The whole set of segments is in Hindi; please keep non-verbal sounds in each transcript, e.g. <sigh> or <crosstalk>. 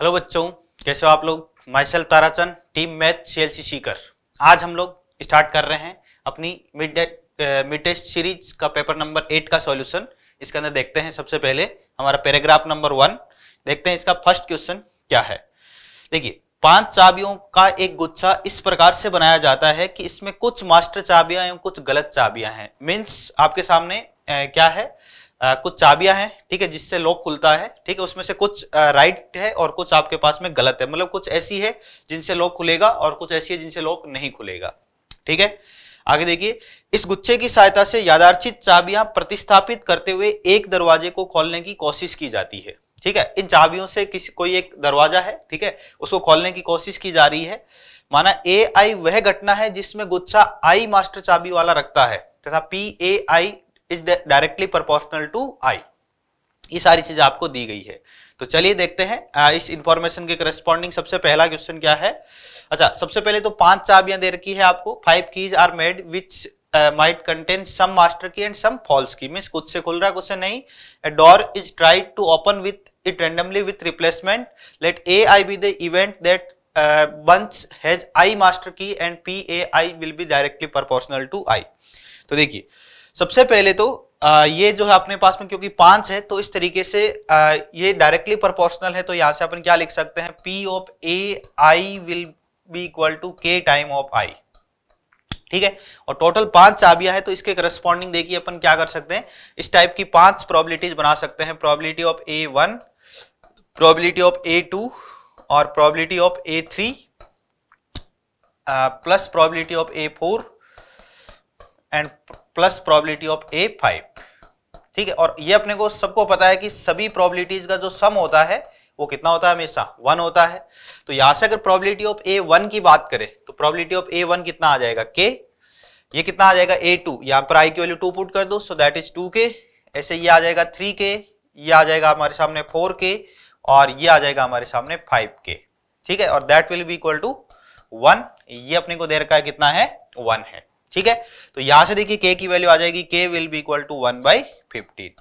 हेलो बच्चों कैसे हो आप लोग myself Tarachand team math C L C Sikar आज हम लोग स्टार्ट कर रहे हैं अपनी मिड मिड टेस्ट सीरीज का पेपर नंबर एट का सॉल्यूशन इसके अंदर देखते हैं सबसे पहले हमारा पैराग्राफ नंबर वन देखते हैं इसका फर्स्ट क्वेश्चन क्या है देखिए पांच चाबियों का एक गुच्छा इस प्रकार से बनाया जाता है कि इसमें कुछ मास्टर चाबियां एवं कुछ गलत चाबियां हैं मीन्स आपके सामने ए, क्या है आ, कुछ चाबियां हैं ठीक है जिससे लॉक खुलता है ठीक है उसमें से कुछ आ, राइट है और कुछ आपके पास में गलत है मतलब कुछ ऐसी है जिनसे लॉक खुलेगा और कुछ ऐसी है जिनसे लॉक नहीं खुलेगा ठीक है आगे देखिए इस गुच्छे की सहायता से यादार्चित चाबियां प्रतिस्थापित करते हुए एक दरवाजे को खोलने की कोशिश की जाती है ठीक है इन चाबियों से किसी कोई एक दरवाजा है ठीक है उसको खोलने की कोशिश की जा रही है माना ए आई वह घटना है जिसमें गुच्छा आई मास्टर चाबी वाला रखता है तथा P A I is directly proportional to I ये सारी चीज आपको दी गई है तो चलिए देखते हैं इस इंफॉर्मेशन के करस्पॉन्डिंग सबसे पहला क्वेश्चन क्या है अच्छा सबसे पहले तो पांच चाबियां दे रखी है आपको five keys are made which might contain some master key and some false key mean कुछ से खुल रहा कुछ से नहीं a door is tried to open with it randomly with replacement let A I be the event that that has I master key and P A I will be directly proportional to I तो देखिए सबसे पहले तो आ, ये जो है अपने पास में क्योंकि पांच है तो इस तरीके से आ, ये डायरेक्टली प्रोपोर्शनल है तो यहां से अपन क्या लिख सकते हैं P of A I will be equal to K times of I ठीक है और टोटल पांच चाबियां है तो इसके करस्पॉन्डिंग देखिए अपन क्या कर सकते हैं इस टाइप की पांच प्रोबेबिलिटीज बना सकते हैं probability of A one probability of A two और probability of A three plus probability of A four and plus probability of A five ठीक है और ये अपने को सबको पता है कि सभी प्रोबेबिलिटीज का जो सम होता है वो कितना होता है हमेशा वन होता है तो यहां से अगर प्रोबेबिलिटी ऑफ ए वन की बात करें तो प्रोबेबिलिटी ऑफ ए वन कितना आ जाएगा के ये कितना आ जाएगा ए टू यहां पर आई की वैल्यू टू पुट कर दो सो दैट इज टू के ऐसे ये आ जाएगा थ्री के ये आ जाएगा हमारे सामने फोर के और ये आ जाएगा हमारे सामने फाइव के ठीक है और that will be equal to one ये अपने को दे रखा है कितना है वन है ठीक है तो यहां से देखिए के की वैल्यू आ जाएगी K will be equal to one by fifteen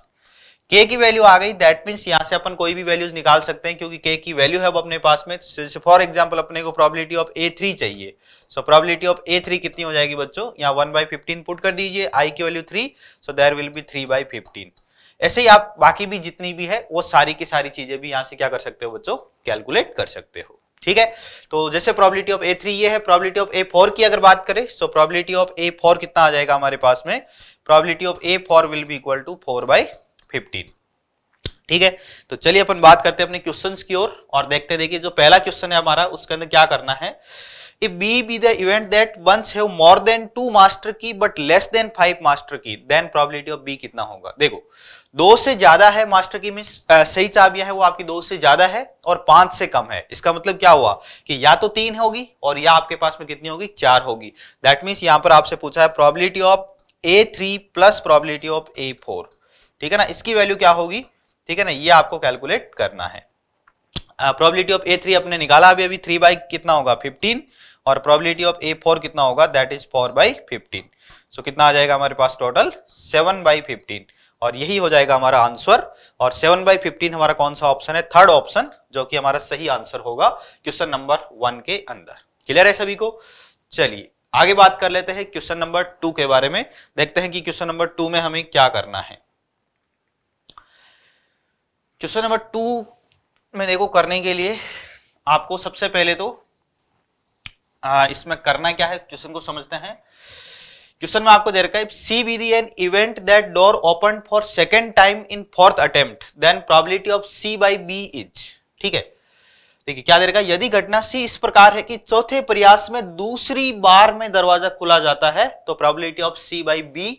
K की वैल्यू आ गई दैट मीन्स यहां से अपन कोई भी वैल्यूज निकाल सकते हैं क्योंकि के की वैल्यू है अब अपने पास में फॉर एग्जाम्पल अपने को प्रोबेबिलिटी ऑफ ए थ्री चाहिए so probability of A three कितनी हो जाएगी बच्चों यहाँ वन बाई फिफ्टीन पुट कर दीजिए आई की value three so there will be three by fifteen ऐसे ही आप बाकी भी जितनी भी है वो सारी की सारी चीजें भी यहाँ से क्या कर सकते हो बच्चों कैलकुलेट कर सकते हो ठीक है तो जैसे प्रॉबिलिटी ऑफ ए थ्री ये है प्रॉबिलिटी ऑफ ए फोर की अगर बात करें so probability of A four कितना आ जाएगा हमारे पास में probability of A four will be equal to four by fifteen ठीक है तो चलिए अपन बात करते हैं अपने क्वेश्चंस की ओर और, और देखते देखिए जो पहला क्वेश्चन है हमारा उसके अंदर क्या करना है if B be the event that once have more than two master key but less than five master key then probability of B कितना होगा देखो दो से ज्यादा है मास्टर की मीन सही चाबियां है वो आपकी दो से ज्यादा है और पांच से कम है इसका मतलब क्या हुआ कि या तो तीन होगी और या आपके पास में कितनी होगी चार होगी दैट मीन्स यहां पर आपसे पूछा है probability of A three plus probability of A four ठीक है ना इसकी वैल्यू क्या होगी ठीक है ना ये आपको कैलकुलेट करना है प्रोबेबिलिटी ऑफ ए थ्री अपने निकाला अभी अभी थ्री बाई कितना होगा फिफ्टीन और प्रोबेबिलिटी ऑफ ए फोर कितना होगा that is four by fifteen so कितना आ जाएगा हमारे पास टोटल सेवन बाई फिफ्टीन और यही हो जाएगा हमारा आंसर और सेवन बाई फिफ्टीन हमारा कौन सा ऑप्शन है थर्ड ऑप्शन जो कि हमारा सही आंसर होगा क्वेश्चन नंबर वन के अंदर क्लियर है सभी को चलिए आगे बात कर लेते हैं क्वेश्चन नंबर टू के बारे में देखते हैं कि क्वेश्चन नंबर टू में हमें क्या करना है क्वेश्चन नंबर टू में देखो करने के लिए आपको सबसे पहले तो इसमें करना क्या है क्वेश्चन को समझते हैं क्वेश्चन में आपको दे रखा है C be the an event that door open for second time in fourth attempt then probability of C by B is ठीक है देखिए क्या दे रखा है यदि घटना सी इस प्रकार है कि चौथे प्रयास में दूसरी बार में दरवाजा खुला जाता है तो probability of C by B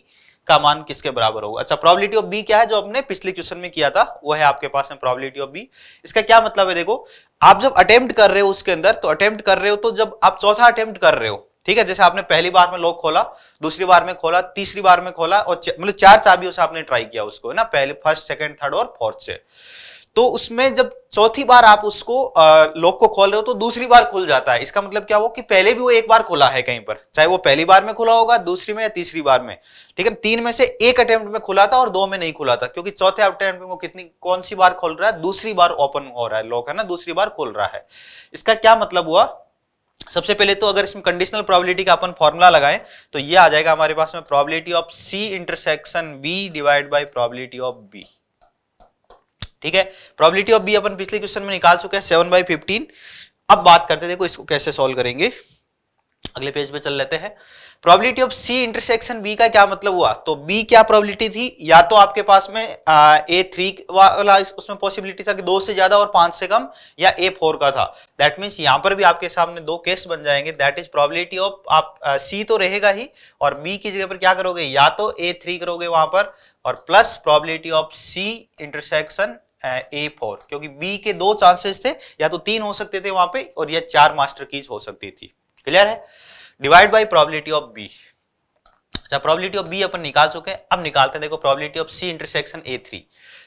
का मान किसके बराबर होगा अच्छा प्रोबेबिलिटी ऑफ बी क्या है जो आपने पिछले क्वेश्चन में किया था वो है आपके पास में प्रोबेबिलिटी ऑफ बी इसका क्या मतलब है देखो आप जब अटेम्प्ट कर रहे हो उसके अंदर तो अटेम्प्ट कर रहे हो तो जब आप चौथा अटेम्प्ट कर रहे हो ठीक है जैसे आपने पहली बार में लॉक खोला दूसरी बार में खोला तीसरी बार में खोला और मतलब चार चाबियों से आपने ट्राई किया उसको है ना पहले फर्स्ट सेकंड थर्ड और फोर्थ से तो उसमें जब चौथी बार आप उसको लॉक को खोल रहे हो तो दूसरी बार खुल जाता है इसका मतलब क्या हो कि पहले भी वो एक बार खुला है कहीं पर चाहे वो पहली बार में खुला होगा दूसरी में या तीसरी बार में ठीक है तीन में से एक अटेम्प्ट में खुला था और दो में नहीं खुला था क्योंकि चौथे अटेम्प्ट में वो कितनी कौन सी बार खोल रहा है दूसरी बार ओपन हो रहा है लॉक है ना दूसरी बार खोल रहा है इसका क्या मतलब हुआ सबसे पहले तो अगर इसमें कंडीशनल प्रोबेबिलिटी का अपन फॉर्मूला लगाएं तो ये आ जाएगा हमारे पास में probability of C intersection B divide by probability of B ठीक है प्रॉबिलिटी ऑफ बी अपन पिछले क्वेश्चन में निकाल चुके हैं सेवन बाई फिफ्टीन अब बात करते हैं देखो इसको कैसे सोल्व करेंगे अगले पेज पे चल लेते हैं probability of C intersection B का क्या मतलब हुआ तो बी क्या प्रोबेबिलिटी थी या तो आपके पास में ए थ्री वाला उसमें पॉसिबिलिटी था कि दो से ज्यादा और पांच से कम या ए फोर का था दैट मीन्स यहां पर भी आपके सामने दो केस बन जाएंगे दैट इज प्रोबेबिलिटी ऑफ आप सी तो रहेगा ही और बी की जगह पर क्या करोगे या तो ए थ्री करोगे वहां पर और plus probability of C intersection A four क्योंकि बी के दो चांसेस थे या तो तीन हो सकते थे वहां पे और या चार मास्टर कीज हो सकती थी क्लियर है divide by probability of B अच्छा प्रोबेबिलिटी ऑफ बी अपन निकाल चुके हैं अब निकालते हैं देखो probability of C intersection A three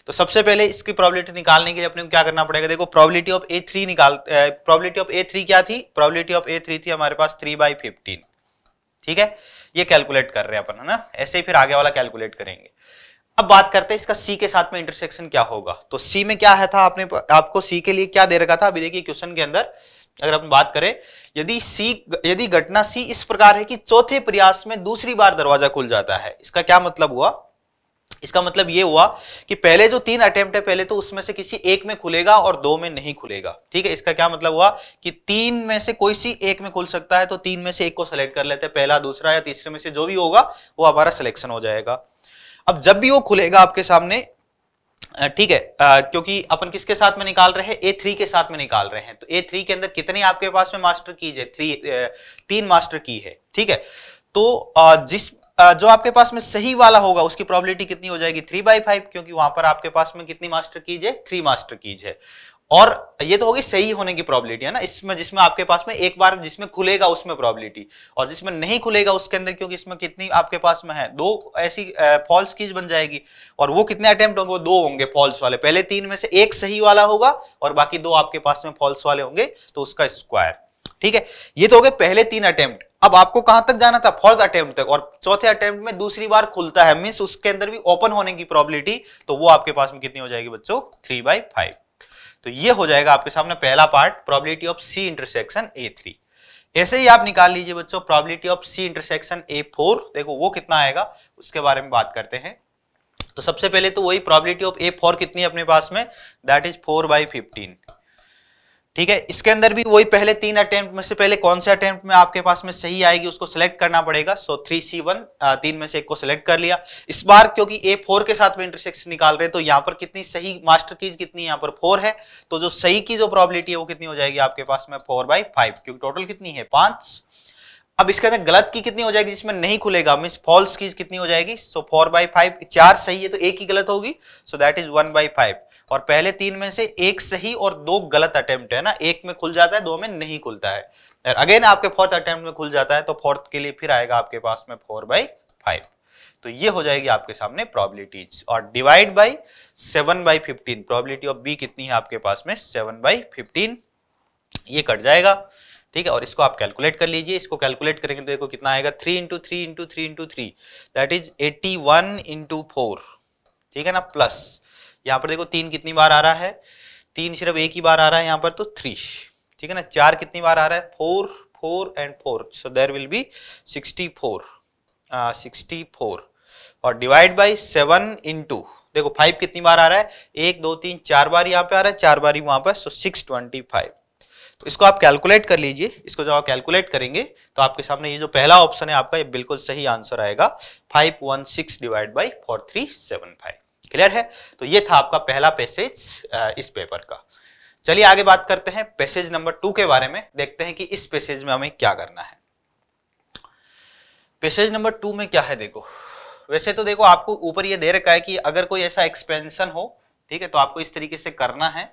तो सबसे पहले इसकी प्रोबेबिलिटी निकालने के लिए अपने को क्या करना पड़ेगा देखो प्रोबेबिलिटी ऑफ ए थ्री निकाल प्रोबेबिलिटी ऑफ ए थ्री क्या थी प्रोबेबिलिटी ऑफ ए थ्री थी हमारे पास थ्री बाई फिफ्टीन ठीक है ये कैलकुलेट कर रहे हैं अपन है ना ऐसे ही फिर आगे वाला कैलकुलेट करेंगे अब बात करते हैं इसका सी के साथ में इंटरसेक्शन क्या होगा तो सी में क्या है था आपने आपको सी के लिए क्या दे रखा था अभी देखिए क्वेश्चन के अंदर अगर हम बात करें यदि सी यदि घटना सी इस प्रकार है कि चौथे प्रयास में दूसरी बार दरवाजा खुल जाता है इसका क्या मतलब हुआ इसका मतलब यह हुआ कि पहले जो तीन अटेम्प्ट है पहले तो उसमें से किसी एक में खुलेगा और दो में नहीं खुलेगा ठीक है इसका क्या मतलब हुआ कि तीन में से कोई सी एक में खुल सकता है तो तीन में से एक को सेलेक्ट कर लेते हैं पहला दूसरा या तीसरे में से जो भी होगा वो हमारा सिलेक्शन हो जाएगा अब जब भी वो खुलेगा आपके सामने ठीक है आ, क्योंकि अपन किसके साथ में निकाल रहे हैं ए थ्री के साथ में निकाल रहे हैं तो ए थ्री के अंदर कितने आपके पास में मास्टर की है थ्री तीन मास्टर की है ठीक है तो आ, जिस आ, जो आपके पास में सही वाला होगा उसकी प्रोबेबिलिटी कितनी हो जाएगी थ्री बाई फाइव क्योंकि वहां पर आपके पास में कितनी मास्टर कीज है थ्री मास्टर कीज है और ये तो होगी सही होने की प्रॉबिलिटी है ना इसमें जिसमें आपके पास में एक बार जिसमें खुलेगा उसमें प्रॉबिलिटी और जिसमें नहीं खुलेगा उसके अंदर क्योंकि इसमें कितनी आपके पास में है दो ऐसी फॉल्स कीज बन जाएगी और वो कितने अटेम्प्ट होंगे वो दो होंगे फॉल्स वाले पहले तीन में से एक सही वाला होगा और बाकी दो आपके पास में फॉल्स वाले होंगे तो उसका स्क्वायर ठीक है ये तो हो गए पहले तीन अटेम्प्ट अब आपको कहां तक जाना था फोर्थ अटेम्प्ट तक और चौथे अटेम्प्ट में दूसरी बार खुलता है मीन्स उसके अंदर भी ओपन होने की प्रॉबिलिटी तो वो आपके पास में कितनी हो जाएगी बच्चों थ्री बाई फाइव तो ये हो जाएगा आपके सामने पहला part probability of C intersection A three ऐसे ही आप निकाल लीजिए बच्चों probability of C intersection A four देखो वो कितना आएगा उसके बारे में बात करते हैं तो सबसे पहले तो वही प्रोबेबिलिटी ऑफ ए फोर कितनी है अपने पास में that is four by fifteen ठीक है इसके अंदर भी वही पहले तीन अटेम्प्ट में से पहले कौन से अटेम्प्ट में आपके पास में सही आएगी उसको सिलेक्ट करना पड़ेगा सो थ्री सी वन तीन में से एक को सिलेक्ट कर लिया इस बार क्योंकि ए फोर के साथ में इंटरसेक्शन निकाल रहे हैं तो यहाँ पर कितनी सही मास्टर कीज कितनी यहाँ पर फोर है तो जो सही की जो प्रॉबिलिटी है वो कितनी हो जाएगी आपके पास में फोर बाई फाइव क्योंकि टोटल कितनी है पांच अब इसके अंदर गलत की कितनी हो जाएगी जिसमें नहीं खुलेगा मीन फॉल्स की कितनी हो जाएगी सो फोर बाई फाइव चार सही है तो एक ही गलत होगी so that is one by five और पहले तीन में से एक सही और दो गलत अटेम्प्ट है ना एक में खुल जाता है दो में नहीं खुलता है अगेन आपके फोर्थ अटेम्प्ट में खुल जाता है तो फोर्थ के लिए फिर आएगा आपके पास में फोर बाई फाइव तो ये हो जाएगी आपके सामने प्रॉबिलिटीज और divide by seven by fifteen probability of B कितनी है आपके पास में सेवन बाई फिफ्टीन ये कट जाएगा ठीक है और इसको आप कैलकुलेट कर लीजिए इसको कैलकुलेट करेंगे तो देखो कितना आएगा three into three into three into three that is eighty one into four ठीक है ना प्लस यहाँ पर देखो तीन कितनी बार आ रहा है तीन सिर्फ एक ही बार आ रहा है यहाँ पर तो थ्री ठीक है ना चार कितनी बार आ रहा है four four and four so there will be sixty four sixty four और डिवाइड बाई सेवन इंटू देखो फाइव कितनी बार आ रहा है एक दो तीन चार बार यहाँ पे आ रहा है चार बार ही वहां पर सो सिक्स ट्वेंटी फाइव तो इसको आप कैलकुलेट कर लीजिए इसको जब आप कैलकुलेट करेंगे तो आपके सामने ये जो पहला ऑप्शन है आपका ये बिल्कुल सही आंसर आएगा five one six divide by four three seven five clear है तो ये था आपका पहला पैसेज इस पेपर का चलिए आगे बात करते हैं पैसेज नंबर टू के बारे में देखते हैं कि इस पैसेज में हमें क्या करना है पैसेज नंबर टू में क्या है देखो वैसे तो देखो आपको ऊपर ये दे रखा है कि अगर कोई ऐसा एक्सपेंशन हो ठीक है तो आपको इस तरीके से करना है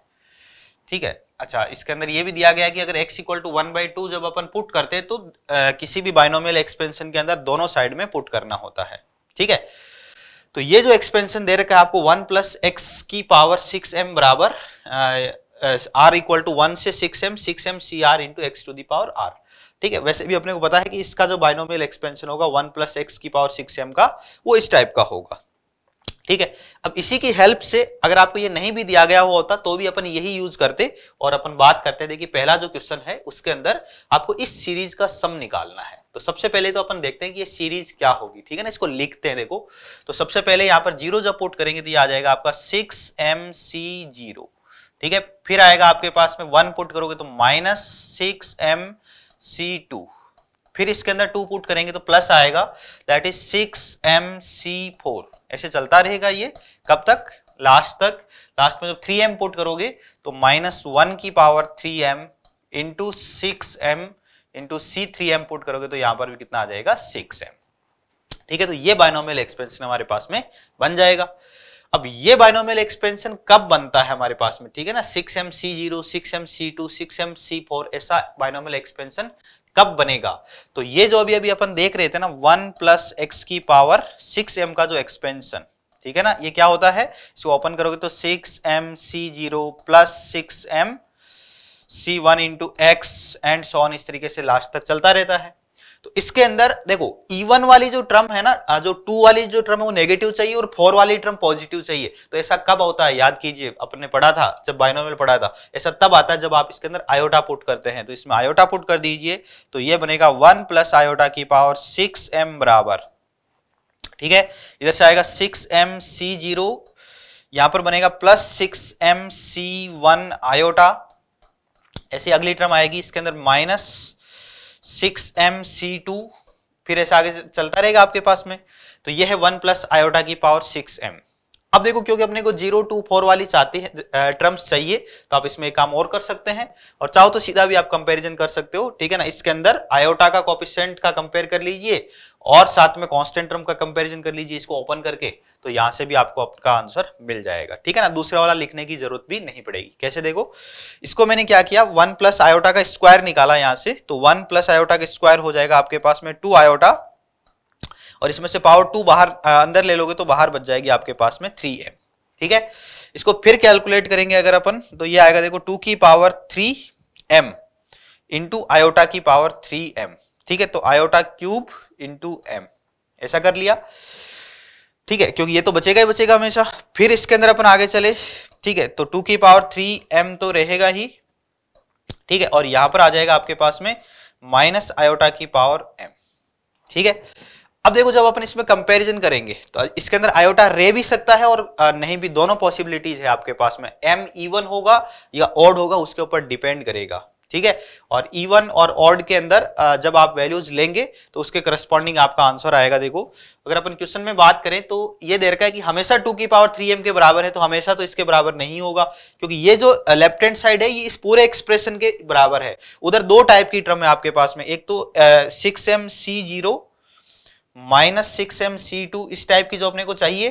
ठीक है अच्छा इसके अंदर ये भी दिया गया कि अगर x equal to one by two जब अपन पुट करते हैं तो आ, किसी भी बाइनोमियल एक्सपेंशन के अंदर दोनों साइड में पुट करना होता है ठीक है तो ये जो एक्सपेंशन दे रखा है आपको वन प्लस एक्स की पावर सिक्स एम बराबर आर इक्वल टू वन से six m six m C r into x to the power r ठीक है वैसे भी अपने को पता है कि इसका जो बाइनोमियल एक्सपेंशन होगा वन प्लस एक्स की पावर सिक्स एम का वो इस टाइप का होगा ठीक है अब इसी की हेल्प से अगर आपको ये नहीं भी दिया गया हुआ होता तो भी अपन यही यूज करते और अपन बात करते थे कि पहला जो क्वेश्चन है उसके अंदर आपको इस सीरीज का सम निकालना है तो सबसे पहले तो अपन देखते हैं कि ये सीरीज क्या होगी ठीक है ना इसको लिखते हैं देखो तो सबसे पहले यहाँ पर जीरो जब पोर्ट करेंगे तो ये आ जाएगा आपका सिक्स एम सी जीरो ठीक है फिर आएगा आपके पास में वन पुट करोगे तो minus six m C two फिर इसके अंदर टू पुट करेंगे तो प्लस आएगा that is six m C four ऐसे चलता रहेगा ये कब तक लास्ट तक लास्ट में जब थ्री एम पुट करोगे तो माइनस वन की power three m into six m into C three m put करोगे तो यहां पर भी कितना आ जाएगा सिक्स एम ठीक है तो ये बाइनोमियल एक्सपेंशन हमारे पास में बन जाएगा अब ये बाइनोमियल एक्सपेंशन कब बनता है हमारे पास में ठीक है ना six m C zero six m C two six m C four ऐसा बाइनोमियल एक्सपेंशन कब बनेगा तो ये जो अभी अभी अपन देख रहे थे ना वन प्लस एक्स की पावर सिक्स एम का जो एक्सपेंशन ठीक है ना ये क्या होता है इसको ओपन करोगे तो six m C zero plus six m C one into x and so on इस तरीके से लास्ट तक चलता रहता है तो इसके अंदर देखो E1 वाली जो ट्रम है ना जो टू वाली जो ट्रम है वो नेगेटिव चाहिए और फोर वाली ट्रम पॉजिटिव चाहिए तो ऐसा कब होता है याद कीजिए अपने पढ़ा था जब बाइनोमियल पढ़ा था ऐसा तब आता है जब आप इसके अंदर आयोटा पुट करते हैं तो इसमें आयोटा पुट कर दीजिए तो ये बनेगा वन प्लस आयोटा की पावर सिक्स एम बराबर ठीक है इधर से आएगा सिक्स एम सी जीरो यहां पर बनेगा plus six m C one iota ऐसी अगली टर्म आएगी इसके अंदर minus six m C two फिर ऐसा आगे चलता रहेगा आपके पास में तो यह है वन प्लस आयोटा की पावर सिक्स एम अब देखो क्योंकि अपने को जीरो टू फोर वाली चाहती है टर्म्स चाहिए तो आप इसमें एक काम और कर सकते हैं और चाहो तो सीधा भी आप कंपैरिजन कर सकते हो ठीक है ना इसके अंदर आयोटा का कॉपिशेंट का कंपेयर कर लीजिए और साथ में कांस्टेंट टर्म का कंपैरिजन कर लीजिए इसको ओपन करके तो यहां से भी आपको आपका आंसर मिल जाएगा ठीक है ना दूसरा वाला लिखने की जरूरत भी नहीं पड़ेगी कैसे देखो इसको मैंने क्या किया वन प्लस आयोटा का स्क्वायर निकाला यहां से तो वन प्लस आयोटा का स्क्वायर हो जाएगा आपके पास में टू आयोटा और इसमें से पावर टू बाहर अंदर ले लोगे तो बाहर बच जाएगी आपके पास में थ्री एम ठीक है इसको फिर कैलकुलेट करेंगे अगर अपन तो ये आएगा देखो टू की power three m into iota की पावर थ्री एम ठीक है तो आयोटा क्यूब इंटू एम ऐसा कर लिया ठीक है क्योंकि ये तो बचेगा ही बचेगा हमेशा फिर इसके अंदर अपन आगे चले ठीक है तो टू की पावर थ्री एम तो रहेगा ही ठीक है और यहां पर आ जाएगा आपके पास में माइनस आयोटा की पावर एम ठीक है अब देखो जब अपन इसमें कंपैरिजन करेंगे तो इसके अंदर आयोटा रे भी सकता है और नहीं भी दोनों पॉसिबिलिटीज है आपके पास में एम इवन e होगा या ऑड होगा उसके ऊपर डिपेंड करेगा ठीक है और इवन e और ऑड के अंदर जब आप वैल्यूज लेंगे तो उसके करस्पॉन्डिंग आपका आंसर आएगा देखो अगर अपन क्वेश्चन में बात करें तो ये दे रखा है कि हमेशा टू की पावर थ्री एम के बराबर है तो हमेशा तो इसके बराबर नहीं होगा क्योंकि ये जो लेफ्ट हैंड साइड है ये इस पूरे एक्सप्रेशन के बराबर है उधर दो टाइप की टर्म है आपके पास में एक तो six m C zero minus six m C two इस टाइप की जो अपने को चाहिए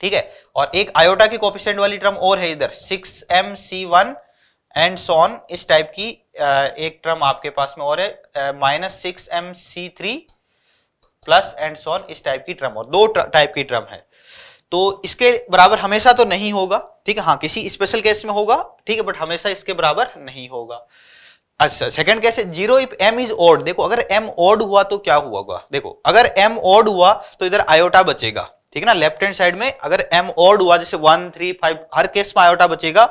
ठीक है और एक आयोटा की कॉपिशेंट वाली टर्म और है इधर six m C one and so on इस टाइप की एक टर्म आपके पास में और है minus six m C three plus and so on इस टाइप की टर्म और दो टाइप की टर्म है तो इसके बराबर हमेशा तो नहीं होगा ठीक है हाँ किसी स्पेशल केस में होगा ठीक है बट हमेशा इसके बराबर नहीं होगा अच्छा सेकंड कैसे zero if m is odd देखो अगर एम ओड हुआ तो क्या हुआ होगा देखो अगर एम ओड हुआ तो इधर आयोटा बचेगा ठीक है ना लेफ्ट हैंड साइड में अगर एम ओड हुआ जैसे वन थ्री फाइव हर केस में आयोटा बचेगा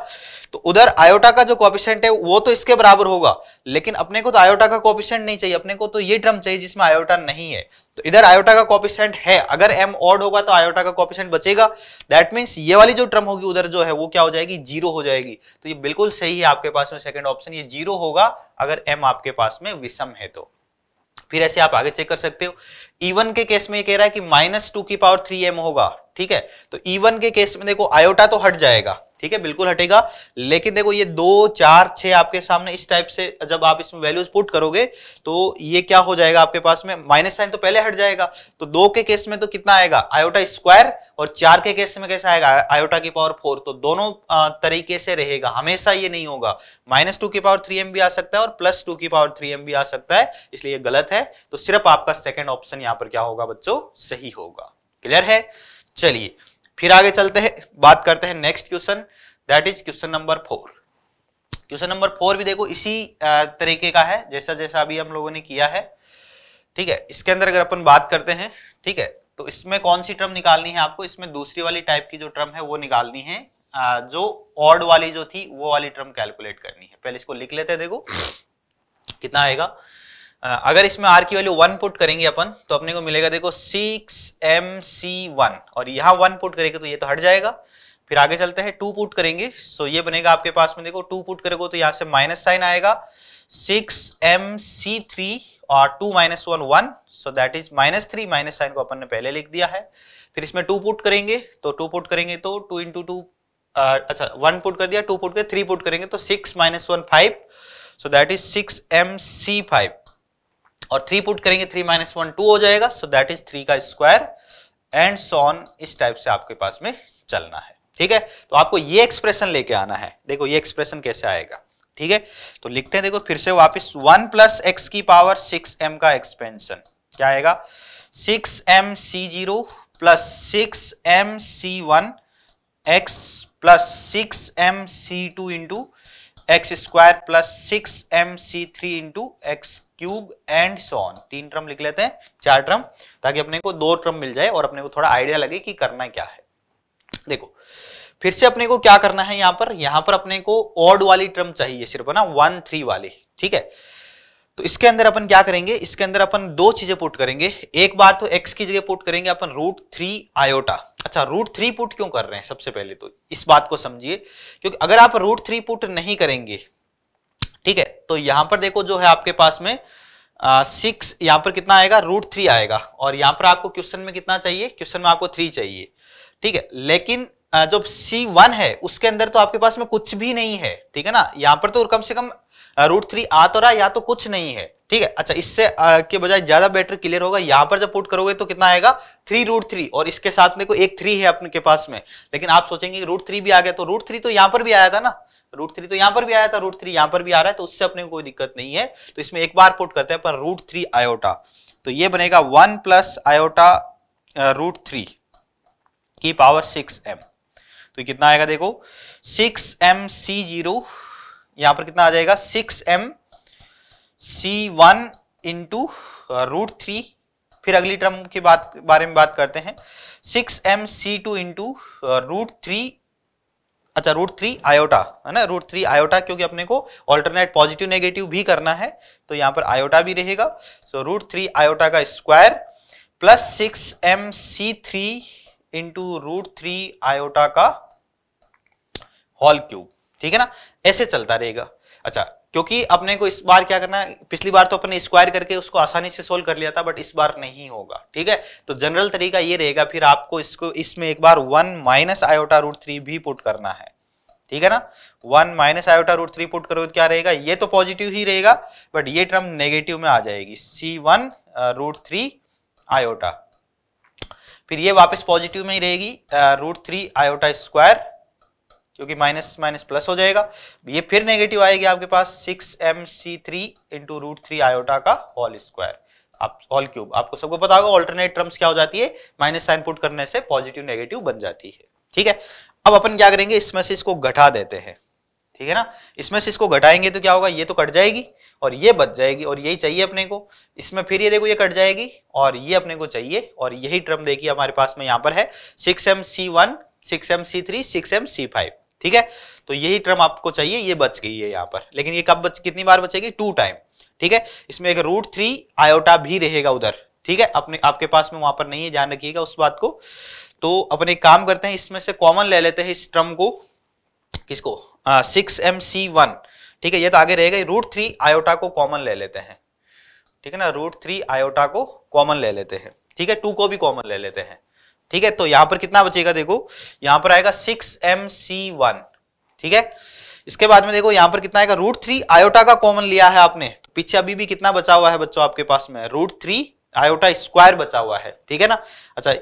तो उधर आयोटा का जो कॉपिशेंट है वो तो इसके बराबर होगा लेकिन अपने को तो आयोटा का कॉपिशेंट नहीं चाहिए अपने को तो ये ड्रम चाहिए जिसमें आयोटा नहीं है तो इधर आयोटा का कॉपिशेंट है अगर एम ऑड होगा तो आयोटा का कॉपिशेंट बचेगा दैट मीन्स ये वाली जो ड्रम होगी उधर जो है वो क्या हो जाएगी जीरो हो जाएगी तो ये बिल्कुल सही है आपके पास में सेकेंड ऑप्शन ये जीरो होगा अगर एम आपके पास में विषम है तो फिर ऐसे आप आगे चेक कर सकते हो इवन e के केस में कह रहा है कि माइनस टू की पावर थ्री एम होगा ठीक है तो इवन e के केस में देखो आयोटा तो हट जाएगा ठीक है बिल्कुल हटेगा लेकिन देखो ये दो चार छः आपके सामने इस टाइप से जब आप इसमें वैल्यूज पुट करोगे तो ये क्या हो जाएगा आपके पास में माइनस साइन तो पहले हट जाएगा तो दो के केस में तो कितना आएगा आयोटा स्क्वायर और चार के केस में कैसा आएगा आयोटा की पावर फोर तो दोनों तरीके से रहेगा हमेशा ये नहीं होगा माइनस टू की पावर थ्री एम भी आ सकता है और प्लस टू की पावर थ्री एम भी आ सकता है इसलिए ये गलत है तो सिर्फ आपका सेकेंड ऑप्शन यहाँ पर क्या होगा बच्चों सही होगा क्लियर है चलिए फिर आगे चलते हैं बात करते हैं next question that is question number four question number four भी देखो इसी तरीके का है जैसा जैसा अभी हम लोगों ने किया है ठीक है इसके अंदर अगर अपन बात करते हैं ठीक है तो इसमें कौन सी टर्म निकालनी है आपको इसमें दूसरी वाली टाइप की जो टर्म है वो निकालनी है जो ऑड वाली जो थी वो वाली टर्म कैलकुलेट करनी है पहले इसको लिख लेते हैं देखो कितना आएगा अगर इसमें आर की वैल्यू वन पुट करेंगे अपन तो अपने को मिलेगा देखो सिक्स एम सी वन और यहाँ वन पुट करेंगे तो ये तो हट जाएगा फिर आगे चलते हैं टू पुट करेंगे सो ये बनेगा आपके पास में देखो टू पुट करेगा तो यहाँ से माइनस साइन आएगा सिक्स एम सी थ्री और two minus one one so that is minus three minus sign को अपन ने पहले लिख दिया है फिर इसमें टू पुट करेंगे तो टू पुट करेंगे तो टू इंटू टू अच्छा वन पुट कर दिया टू पुट कर थ्री पुट करेंगे तो six minus one five so that is six m C five और थ्री पुट करेंगे थ्री माइनस वन टू हो जाएगा सो दैट इज थ्री का स्क्वायर एंड सोन इस टाइप से आपके पास में चलना है ठीक है तो आपको ये एक्सप्रेशन लेके आना है देखो ये एक्सप्रेशन कैसे आएगा ठीक है तो लिखते हैं देखो फिर से वापस वन प्लस एक्स की पावर सिक्स एम का एक्सपेंशन क्या आएगा six m C zero plus six m C one x plus six m C two into x square plus six m C three into x cube and so on तीन ट्रम लिख लेते हैं चार ट्रम ताकि अपने को दो ट्रम मिल जाए और अपने को थोड़ा आइडिया लगे कि करना क्या है देखो फिर से अपने को क्या करना है यहां पर यहां पर अपने को ऑड वाली ट्रम चाहिए सिर्फ ना वन थ्री वाली ठीक है तो इसके अंदर अपन क्या करेंगे इसके अंदर अपन दो चीजें पुट करेंगे एक बार तो एक्स की जगह पुट करेंगे अपन रूट थ्री आयोटा अच्छा रूट थ्री पुट क्यों कर रहे हैं सबसे पहले तो इस बात को समझिए क्योंकि अगर आप रूट थ्री पुट नहीं करेंगे ठीक है तो यहां पर देखो जो है आपके पास में सिक्स यहां पर कितना आएगा रूट थ्री आएगा और यहां पर आपको क्वेश्चन में कितना चाहिए क्वेश्चन में आपको थ्री चाहिए ठीक है लेकिन जो सी वन है उसके अंदर तो आपके पास में कुछ भी नहीं है ठीक है ना यहाँ पर तो कम से कम रूट थ्री आ तो रहा या तो कुछ नहीं है ठीक है अच्छा इससे के बजाय ज्यादा बेटर क्लियर होगा यहां पर जब पुट करोगे तो कितना आएगा थ्री रूट थ्री और इसके साथ में को एक थ्री है अपने के पास में लेकिन आप सोचेंगे रूट थ्री भी आ गया तो रूट थ्री तो यहां पर भी आया था ना रूट थ्री तो यहां पर भी आया था रूट थ्री यहां पर भी आ रहा है तो उससे अपने कोई दिक्कत नहीं है तो इसमें एक बार पुट करते हैं पर रूट थ्री आयोटा तो ये बनेगा one plus iota root three की पावर सिक्स एम तो कितना आएगा देखो सिक्स एम सी जीरो यहां पर कितना आ जाएगा six m C one into root three फिर अगली टर्म की बात बारे में बात करते हैं six m C two into root three अच्छा रूट थ्री आयोटा है ना रूट थ्री आयोटा क्योंकि अपने को ऑल्टरनेट पॉजिटिव नेगेटिव भी करना है तो यहां पर आयोटा भी रहेगा सो रूट थ्री आयोटा का square plus six m C three into root three iota का होल क्यूब ठीक है ना ऐसे चलता रहेगा अच्छा क्योंकि अपने को इस बार क्या करना है पिछली बार तो अपने स्क्वायर करके उसको आसानी से सोल्व कर लिया था बट इस बार नहीं होगा ठीक है तो जनरल तरीका ये रहेगा फिर आपको इसको इसमें एक बार one minus iota root three भी पुट करना है ठीक है ना one minus iota root three put करो तो क्या रहेगा ये तो पॉजिटिव ही रहेगा बट ये टर्म नेगेटिव में आ जाएगी C one root three iota फिर ये वापस पॉजिटिव में ही रहेगी रूट थ्री आयोटा स्क्वायर क्योंकि माइनस माइनस प्लस हो जाएगा ये फिर नेगेटिव आएगी आपके पास six m C three into root three iota का होल स्क्वायर आप होल क्यूब आपको सबको पता होगा ऑल्टरनेट टर्म्स क्या हो जाती है माइनस साइन पुट करने से पॉजिटिव नेगेटिव बन जाती है ठीक है अब अपन क्या करेंगे इसमें से इसको घटा देते हैं ठीक है ना इसमें से इसको घटाएंगे तो क्या होगा ये तो कट जाएगी और ये बच जाएगी और यही चाहिए अपने को इसमें फिर ये देखो ये कट जाएगी और ये अपने को चाहिए और यही ट्रम देखिए हमारे पास में यहाँ पर है six m C one six m C three six m C five ठीक है तो यही टर्म आपको चाहिए ये बच गई है यहाँ पर लेकिन ये कब बच कितनी बार बचेगी टू टाइम ठीक है इसमें एक रूट थ्री आयोटा भी रहेगा उधर ठीक है अपने आपके पास में वहां पर नहीं है ध्यान रखिएगा उस बात को तो अपने काम करते हैं इसमें से कॉमन ले लेते हैं इस टर्म को किसको सिक्स एम सी वन ठीक है ये तो आगे रहेगा रूट थ्री आयोटा को कॉमन ले लेते हैं ठीक है ना रूट थ्री आयोटा को कॉमन ले लेते हैं ठीक है टू को भी कॉमन ले लेते हैं ठीक है तो यहां पर कितना बचेगा देखो यहां पर आएगा सिक्स एम सी वन ठीक है इसके बाद में देखो यहां पर कितना आएगा रूट थ्री आयोटा का कॉमन लिया है आपने तो पीछे अभी भी कितना बचा हुआ है बच्चों आपके पास में रूट थ्री आयोटा स्क्वायर बचा हुआ है ठीक है ना अच्छा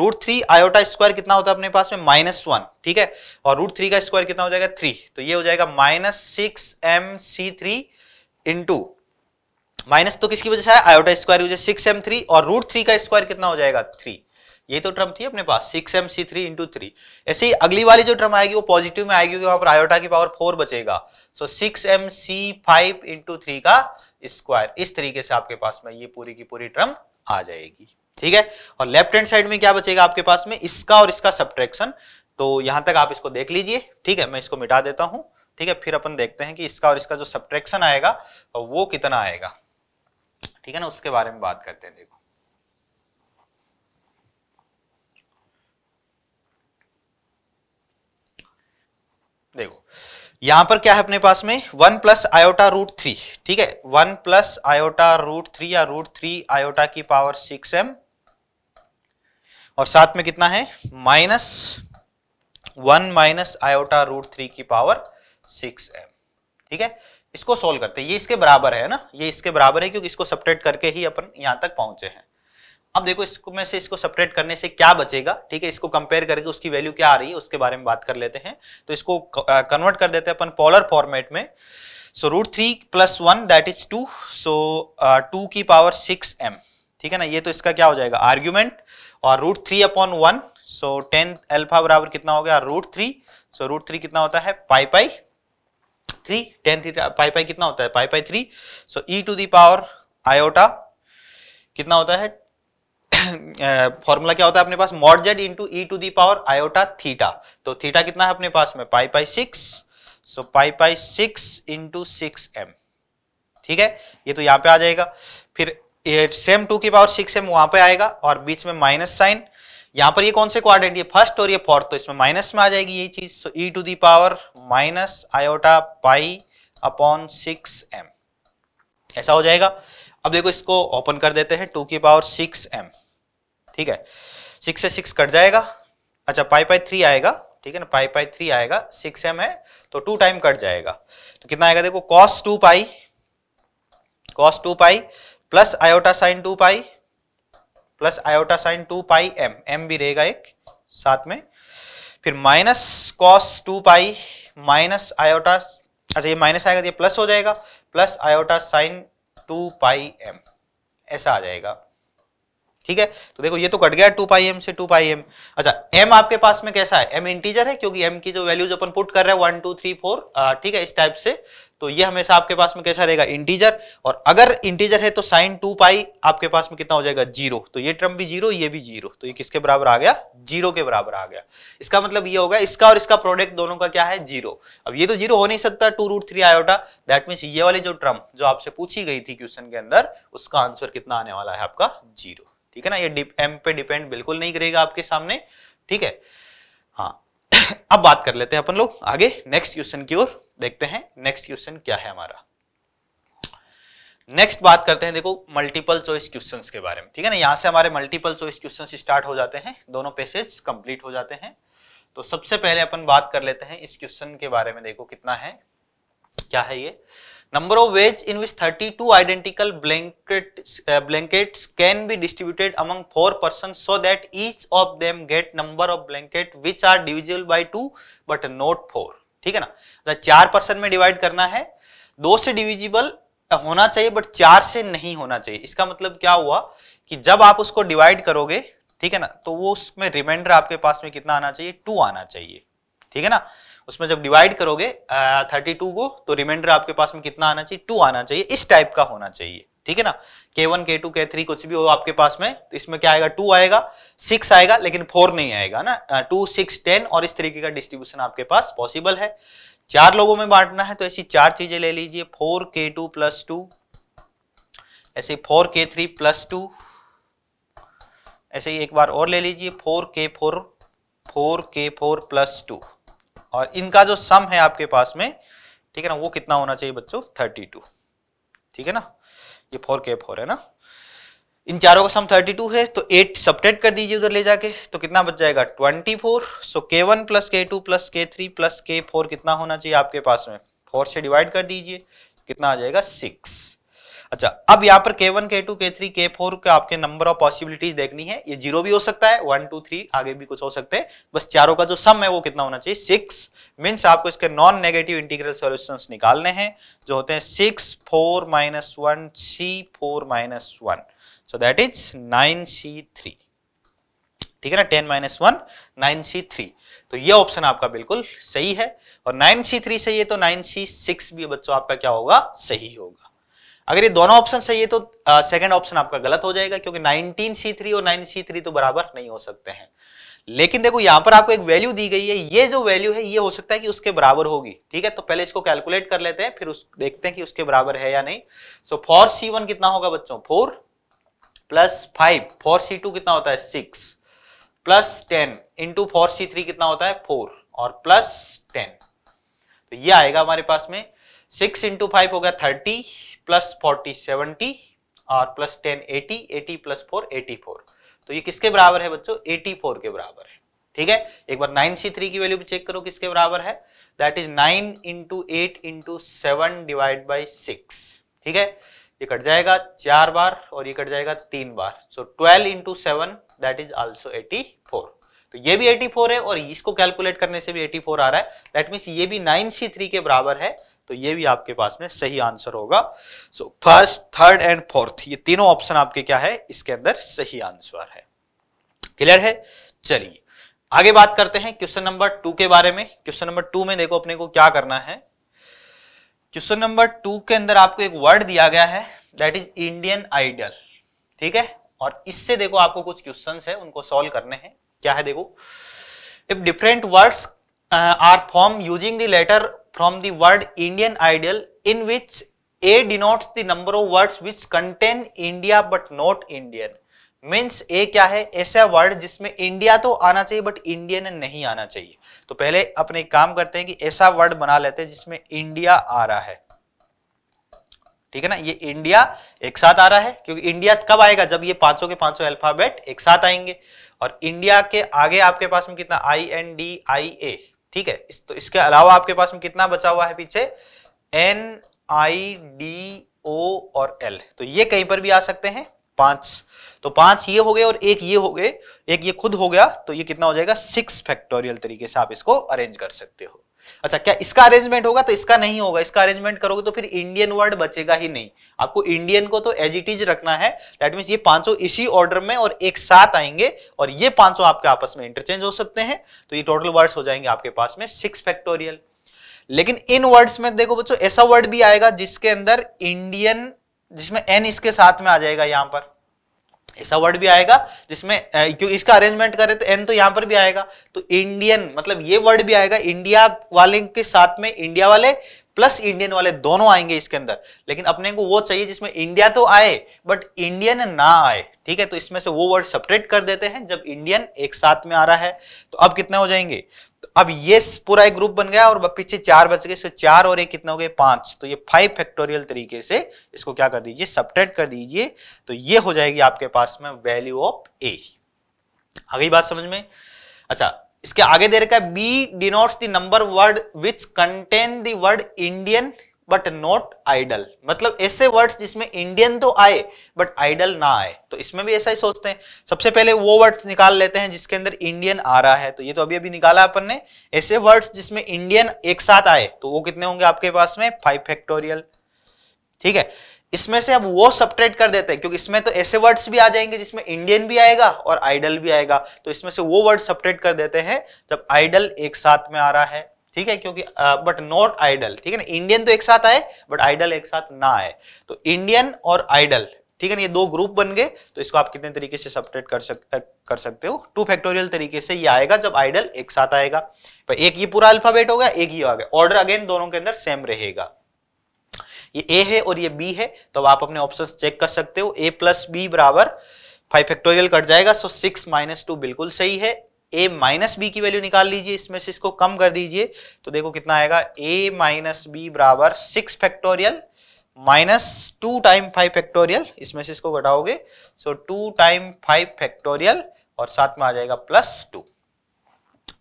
रूट थ्री आयोटा स्क्वायर कितना होता है अपने पास में माइनस वन ठीक है और रूट थ्री का स्क्वायर कितना हो जाएगा थ्री तो ये हो जाएगा minus six m C three into minus तो किसकी वजह से iota square six m three और रूट थ्री का स्क्वायर कितना हो जाएगा थ्री ये तो टर्म थी अपने पास six m C three into three ऐसे ही अगली वाली जो टर्म आएगी वो पॉजिटिव में आएगी क्योंकि वहां पर आयोटा की पावर फोर बचेगा so six m C five into three का स्क्वायर इस तरीके से आपके पास में ये पूरी की पूरी टर्म आ जाएगी ठीक है और लेफ्ट हैंड साइड में क्या बचेगा आपके पास में इसका और इसका सब्ट्रैक्शन तो यहां तक आप इसको देख लीजिए ठीक है मैं इसको मिटा देता हूं ठीक है फिर अपन देखते हैं कि इसका और इसका जो सब्ट्रैक्शन आएगा वो कितना आएगा ठीक है ना उसके बारे में बात करते हैं देखो देखो यहां पर क्या है अपने पास में one plus iota root three ठीक है one plus iota root three या रूट थ्री आयोटा की पावर सिक्स एम और साथ में कितना है minus one minus iota root three की पावर सिक्स एम ठीक है इसको सोल्व करते हैं ये इसके बराबर है ना ये इसके बराबर है क्योंकि इसको सपरेट करके ही अपन यहां तक पहुंचे हैं अब देखो इसको में से इसको सेपरेट करने से क्या बचेगा ठीक है इसको कंपेयर करके उसकी वैल्यू क्या आ रही है उसके बारे में बात कर लेते हैं तो इसको कन्वर्ट कर देते हैं अपन पॉलर फॉर्मेट में so root three plus one that is two so two की पावर सिक्स एम ठीक है ना ये तो इसका क्या हो जाएगा आर्ग्यूमेंट और root three upon one so tan alpha बराबर कितना हो गया root three so root three कितना होता है pi pi three tan theta pi pi कितना होता है pi pi three so e to the power iota कितना होता है <coughs> फॉर्मूला क्या होता है अपने पास mod z into e to the power iota theta तो थीटा कितना है अपने पास में पाई पाई सिक्स सो पाई pi six into six m ठीक है ये तो यहाँ पे आ जाएगा फिर सेम टू की पावर सिक्स एम वहां पे आएगा और बीच में माइनस साइन यहाँ पर ये कौन से क्वाड्रेंट ये फर्स्ट और ये फोर्थ तो इसमें माइनस में आ जाएगी यही चीज so e to the power minus iota pi upon six m ऐसा हो जाएगा अब देखो इसको ओपन कर देते हैं टू की पावर सिक्स एम ठीक है सिक्स से सिक्स कट जाएगा अच्छा पाई पाई थ्री आएगा ठीक है ना पाई पाई थ्री आएगा सिक्स एम है तो टू टाइम कट जाएगा तो कितना आएगा देखो cos two pi cos two pi plus iota sine two pi plus iota sine two pi m m भी रहेगा एक साथ में फिर minus cos two pi minus iota अच्छा ये माइनस आएगा तो ये प्लस हो जाएगा plus iota sine two pi m ऐसा आ जाएगा ठीक है तो देखो ये तो कट गया टू पाई एम से टू पाई एम अच्छा एम आपके पास में कैसा है एम इंटीजर है क्योंकि एम की जो वैल्यूज अपन पुट कर रहे हैं वन टू थ्री फोर ठीक है इस टाइप से तो ये हमेशा आपके पास में कैसा रहेगा इंटीजर और अगर इंटीजर है तो साइन टू पाई आपके पास में कितना हो जाएगा जीरो तो ये ट्रम भी जीरो ये भी जीरो तो ये किसके बराबर आ गया जीरो के बराबर आ गया इसका मतलब ये होगा इसका और इसका प्रोडक्ट दोनों का क्या है जीरो अब ये तो जीरो हो नहीं सकता two root three iota that means ये वाले जो ट्रम जो आपसे पूछी गई थी क्वेश्चन के अंदर उसका आंसर कितना आने वाला है आपका जीरो ठीक है ना ये एम पे डिपेंड बिल्कुल नहीं करेगा आपके सामने ठीक है हाँ <coughs> अब बात कर लेते हैं अपन लोग आगे नेक्स्ट क्वेश्चन की ओर देखते हैं नेक्स्ट क्वेश्चन क्या है हमारा नेक्स्ट बात करते हैं देखो मल्टीपल चॉइस क्वेश्चंस के बारे में ठीक है ना यहाँ से हमारे मल्टीपल चॉइस क्वेश्चंस स्टार्ट हो जाते हैं दोनों पैसेज कंप्लीट हो जाते हैं तो सबसे पहले अपन बात कर लेते हैं इस क्वेश्चन के बारे में देखो कितना है क्या है ये number of ways in which 32 identical blankets, uh, blankets can be distributed among four persons so that each of them get number of blanket which are divisible by 2 but not 4 ठीक है ना तो चार पर्सन में डिवाइड करना है दो से डिविजिबल होना चाहिए बट चार से नहीं होना चाहिए इसका मतलब क्या हुआ कि जब आप उसको डिवाइड करोगे ठीक है ना तो वो उसमें रिमाइंडर आपके पास में कितना आना चाहिए टू आना चाहिए ठीक है ना उसमें जब डिवाइड करोगे थर्टी टू को तो रिमाइंडर आपके पास में कितना आना चाहिए टू आना चाहिए इस टाइप का होना चाहिए ठीक है ना के वन के टू के थ्री कुछ भी हो आपके पास में तो इसमें क्या आएगा टू आएगा सिक्स आएगा लेकिन फोर नहीं आएगा ना टू सिक्स टेन और इस तरीके का डिस्ट्रीब्यूशन आपके पास पॉसिबल है चार लोगों में बांटना है तो ऐसी चार चीजें ले लीजिए फोर के टू प्लस टू ऐसे फोर के थ्री प्लस टू ऐसे ही एक बार और ले लीजिए फोर के फोर फोर के फोर प्लस टू और इनका जो सम है आपके पास में ठीक है ना वो कितना होना चाहिए बच्चों थर्टी टू ठीक है ना ये फोर के फोर है ना इन चारों का सम थर्टी टू है तो एट सपरेट कर दीजिए उधर ले जाके तो कितना बच जाएगा twenty four so K one plus K two plus K three plus K four कितना होना चाहिए आपके पास में फोर से डिवाइड कर दीजिए कितना आ जाएगा सिक्स अच्छा अब यहाँ पर K1, K2, K3, K4 के आपके नंबर ऑफ पॉसिबिलिटीज देखनी है ये जीरो भी हो सकता है वन टू थ्री आगे भी कुछ हो सकते हैं बस चारों का जो सम है वो कितना होना चाहिए सिक्स मीन्स आपको इसके नॉन नेगेटिव इंटीग्रल सोल्यूशन निकालने हैं जो होते हैं six four minus one C four minus one so that is nine C three ठीक है ना ten minus one nine C three तो ये ऑप्शन आपका बिल्कुल सही है और नाइन सी थ्री सही है तो नाइन सी सिक्स भी बच्चों आपका क्या होगा सही होगा अगर ये दोनों ऑप्शन सही है तो सेकंड ऑप्शन आपका गलत हो जाएगा क्योंकि 19C3 और 9C3 तो बराबर नहीं हो सकते हैं लेकिन देखो यहां पर आपको एक वैल्यू दी गई है ये जो वैल्यू है ये हो सकता है कि उसके बराबर होगी ठीक है तो पहले इसको कैलकुलेट कर लेते हैं फिर उस देखते हैं कि उसके बराबर है या नहीं सो फोर सी वन कितना होगा बच्चों four plus five four C two कितना होता है six plus ten into four C three कितना होता है फोर और प्लस टेन तो ये आएगा हमारे पास में सिक्स इंटू फाइव हो गया थर्टी प्लस फोर्टी सेवेंटी और plus ten eighty eighty plus four eighty four तो ये किसके बराबर है बच्चों एटी फोर के बराबर है ठीक है एक बार नाइन सी थ्री की वैल्यू भी चेक करो किसके बराबर है that is nine into eight into seven divide by six ठीक है ये कट जाएगा चार बार और ये कट जाएगा तीन बार so twelve into seven that is also eighty four तो ये भी 84 है और इसको कैलकुलेट करने से भी 84 आ रहा है दैट मीन्स ये भी 9c3 के बराबर है तो ये भी आपके पास में सही आंसर होगा so first third and fourth ये तीनों ऑप्शन आपके क्या है इसके अंदर सही आंसर है क्लियर है चलिए आगे बात करते हैं क्वेश्चन नंबर टू के बारे में क्वेश्चन नंबर टू में देखो अपने को क्या करना है क्वेश्चन नंबर टू के अंदर आपको एक वर्ड दिया गया है दैट इज इंडियन आइडल ठीक है और इससे देखो आपको कुछ क्वेश्चन है उनको सॉल्व करने हैं क्या है देखो if different words are form using the letter from the word Indian ideal in which A denotes the number of words which contain India but not Indian. Means A क्या है ऐसा वर्ड जिसमें इंडिया तो आना चाहिए बट इंडियन नहीं आना चाहिए तो पहले अपने काम करते हैं कि ऐसा वर्ड बना लेते हैं जिसमें इंडिया आ रहा है ठीक है ना ये इंडिया एक साथ आ रहा है क्योंकि इंडिया कब आएगा जब ये पांचों के पांचों अल्फाबेट एक साथ आएंगे और इंडिया के आगे आपके पास में कितना आई एन डी आई ए ठीक है इस तो इसके अलावा आपके पास में कितना बचा हुआ है पीछे एन आई डी ओ और एल तो ये कहीं पर भी आ सकते हैं पांच तो पांच ये हो गए और एक ये हो गए एक ये खुद हो गया तो ये कितना हो जाएगा सिक्स फैक्टोरियल तरीके से आप इसको अरेंज कर सकते हो अच्छा क्या इसका अरेंजमेंट होगा तो इसका नहीं होगा इसका अरेंजमेंट करोगे तो फिर इंडियन वर्ड बचेगा ही नहीं आपको इंडियन को तो एज इट इज रखना है दैट मीन्स ये पांचों इसी ऑर्डर में और एक साथ आएंगे और ये पांचों आपके आपस में इंटरचेंज हो सकते हैं तो ये टोटल वर्ड्स हो जाएंगे आपके पास में सिक्स फैक्टोरियल लेकिन इन वर्ड्स में देखो बच्चों ऐसा वर्ड भी आएगा जिसके अंदर इंडियन जिसमें एन इसके साथ में आ जाएगा यहां पर ऐसा वर्ड भी आएगा जिसमें क्योंकि इसका अरेंजमेंट करें तो एन तो यहां पर भी आएगा तो इंडियन मतलब ये वर्ड भी आएगा इंडिया वाले के साथ में इंडिया वाले प्लस इंडियन वाले दोनों आएंगे इसके अंदर लेकिन अपने को वो चाहिए जिसमें इंडिया तो आए बट इंडियन ना आए ठीक है तो इसमें से वो वर्ड सेपरेट कर देते हैं जब इंडियन एक साथ में आ रहा है तो अब कितने हो जाएंगे तो अब ये पूरा एक ग्रुप बन गया और पीछे चार बच गए चार और एक कितना हो गए पांच तो ये फाइव फैक्टोरियल तरीके से इसको क्या कर दीजिए सब्ट्रैक्ट कर दीजिए तो ये हो जाएगी आपके पास में वैल्यू ऑफ ए आगे बात समझ में अच्छा इसके आगे दे रखा है B denotes the number word which contain the word Indian but not ideal मतलब ऐसे वर्ड्स जिसमें इंडियन तो आए बट आइडल ना आए तो इसमें भी ऐसा ही सोचते हैं सबसे पहले वो वर्ड निकाल लेते हैं जिसके अंदर इंडियन आ रहा है तो ये तो अभी अभी निकाला अपन ने ऐसे वर्ड्स जिसमें इंडियन एक साथ आए तो वो कितने होंगे आपके पास में फाइव फैक्टोरियल ठीक है इसमें से अब वो सब्ट्रैक्ट कर देते हैं क्योंकि इसमें तो ऐसे वर्ड्स भी आ जाएंगे जिसमें इंडियन भी आएगा और आइडल भी आएगा तो इसमें से वो वर्ड सपरेट कर देते हैं जब आइडल एक साथ में आ रहा है ठीक है क्योंकि बट नॉट आइडल ठीक है ना इंडियन तो एक साथ आए बट आइडल एक साथ ना आए तो इंडियन और आइडल ठीक है ना ये दो ग्रुप बन गए तो इसको आप कितने तरीके से सेपरेट कर सक कर सकते हो टू फैक्टोरियल तरीके से ये आएगा जब आइडल एक साथ आएगा पर एक ये पूरा अल्फाबेट होगा एक ही गया ऑर्डर अगेन दोनों के अंदर सेम रहेगा ये ए है और ये बी है तो आप अपने ऑप्शन चेक कर सकते हो ए प्लस बी बराबर फाइव फैक्टोरियल कट जाएगा सो सिक्स माइनस टू बिल्कुल सही है ए माइनस बी की वैल्यू निकाल लीजिए इसमें से इसको कम कर दीजिए तो देखो कितना आएगा ए माइनस बी बराबर six factorial minus two time five factorial इसमें से इसको घटाओगे so two time five factorial और साथ में आ जाएगा प्लस टू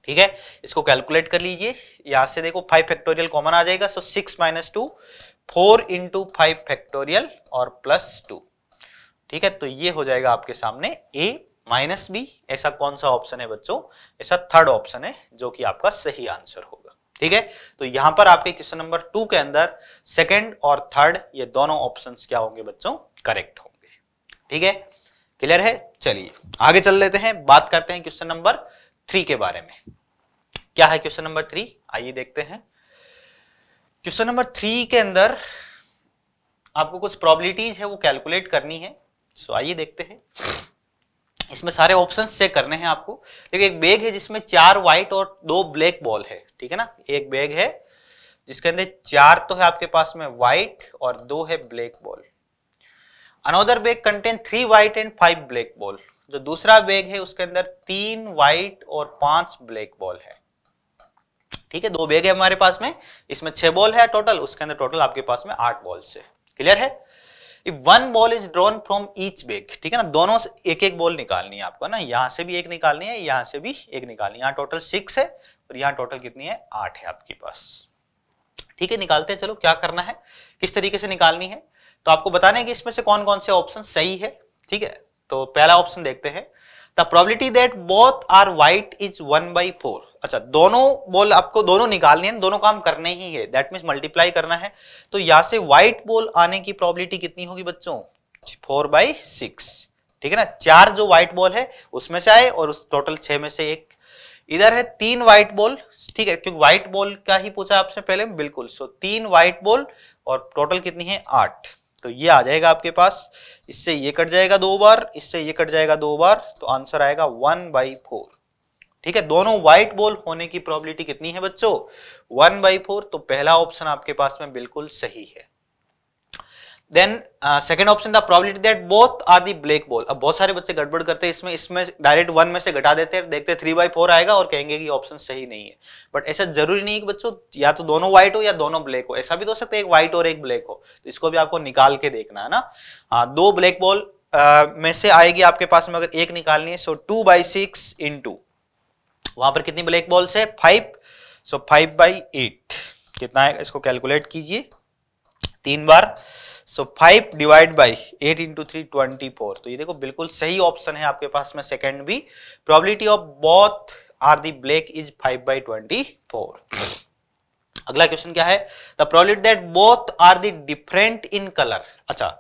ठीक है इसको कैलकुलेट कर लीजिए यहां से देखो फाइव फैक्टोरियल कॉमन आ जाएगा so six minus two four into five factorial और प्लस टू ठीक है तो ये हो जाएगा आपके सामने ए माइनस बी ऐसा कौन सा ऑप्शन है बच्चों ऐसा थर्ड ऑप्शन है जो कि आपका सही आंसर होगा ठीक है तो यहां पर आपके क्वेश्चन नंबर टू के अंदर सेकेंड और थर्ड ये दोनों ऑप्शन क्या होंगे बच्चों करेक्ट होंगे ठीक है क्लियर है चलिए आगे चल लेते हैं बात करते हैं क्वेश्चन नंबर थ्री के बारे में क्या है क्वेश्चन नंबर थ्री आइए देखते हैं क्वेश्चन नंबर थ्री के अंदर आपको कुछ प्रोबेबिलिटीज है वो कैलकुलेट करनी है सो आइए देखते हैं इसमें सारे ऑप्शन चेक करने हैं आपको देखिए एक बैग है जिसमें चार व्हाइट और दो ब्लैक बॉल है ठीक है ना एक बैग है जिसके अंदर चार तो है आपके पास में व्हाइट और दो है black ball another bag contain three white and five black ball जो दूसरा बैग है उसके अंदर तीन व्हाइट और पांच ब्लैक बॉल है ठीक है दो बैग है हमारे पास में इसमें छह बॉल है टोटल उसके अंदर टोटल आपके पास में आठ बॉल्स है क्लियर है one ball is drawn from each bag ठीक है ना दोनों से एक एक बॉल निकालनी है आपको ना यहाँ से भी एक निकालनी है यहाँ से भी एक निकालनी है यहाँ टोटल सिक्स है और यहाँ टोटल कितनी है आठ है आपके पास ठीक है निकालते हैं चलो क्या करना है किस तरीके से निकालनी है तो आपको बताने की कि इसमें से कौन कौन से ऑप्शन सही है ठीक है तो पहला ऑप्शन देखते हैं the probability that both are white is one by four अच्छा दोनों बॉल आपको दोनों निकालने हैं दोनों काम करने ही है दैट मीन्स मल्टीप्लाई करना है तो यहां से व्हाइट बोल आने की प्रोबेबिलिटी कितनी होगी बच्चों फोर बाई सिक्स ठीक है ना चार जो व्हाइट बॉल है उसमें से आए और उस टोटल छह में से एक इधर है तीन व्हाइट बॉल ठीक है क्योंकि व्हाइट बॉल का ही पूछा आपसे पहले बिल्कुल सो तीन व्हाइट बॉल और टोटल कितनी है आठ तो ये आ जाएगा आपके पास इससे ये कट जाएगा दो बार इससे ये कट जाएगा दो बार तो आंसर आएगा वन बाई फोर ठीक है दोनों व्हाइट बॉल होने की प्रोबेबिलिटी कितनी है बच्चों वन बाई फोर तो पहला ऑप्शन आपके पास में बिल्कुल सही है then second option the probability that both are the black ball अब बहुत सारे बच्चे गड़बड़ करते हैं इसमें इसमें डायरेक्ट वन में से घटा देते हैं देखते थ्री बाई फोर आएगा और कहेंगे कि ऑप्शन सही नहीं है बट ऐसा जरूरी नहीं है कि बच्चों या तो दोनों व्हाइट हो या दोनों ब्लैक हो ऐसा भी तो सकता है एक व्हाइट और एक ब्लैक हो तो इसको भी आपको निकाल के देखना है ना हाँ दो ब्लैक बॉल uh, में से आएगी आपके पास में अगर एक निकालनी है so two by six into वहां पर कितनी ब्लैक बॉल्स है five so five by eight कितना है इसको कैलकुलेट कीजिए तीन बार so five divide by eight into three twenty four तो ये देखो बिल्कुल सही ऑप्शन है आपके पास में सेकेंड भी probability of both are the black is five by twenty four अगला क्वेश्चन क्या है the probability that both are the different in colour अच्छा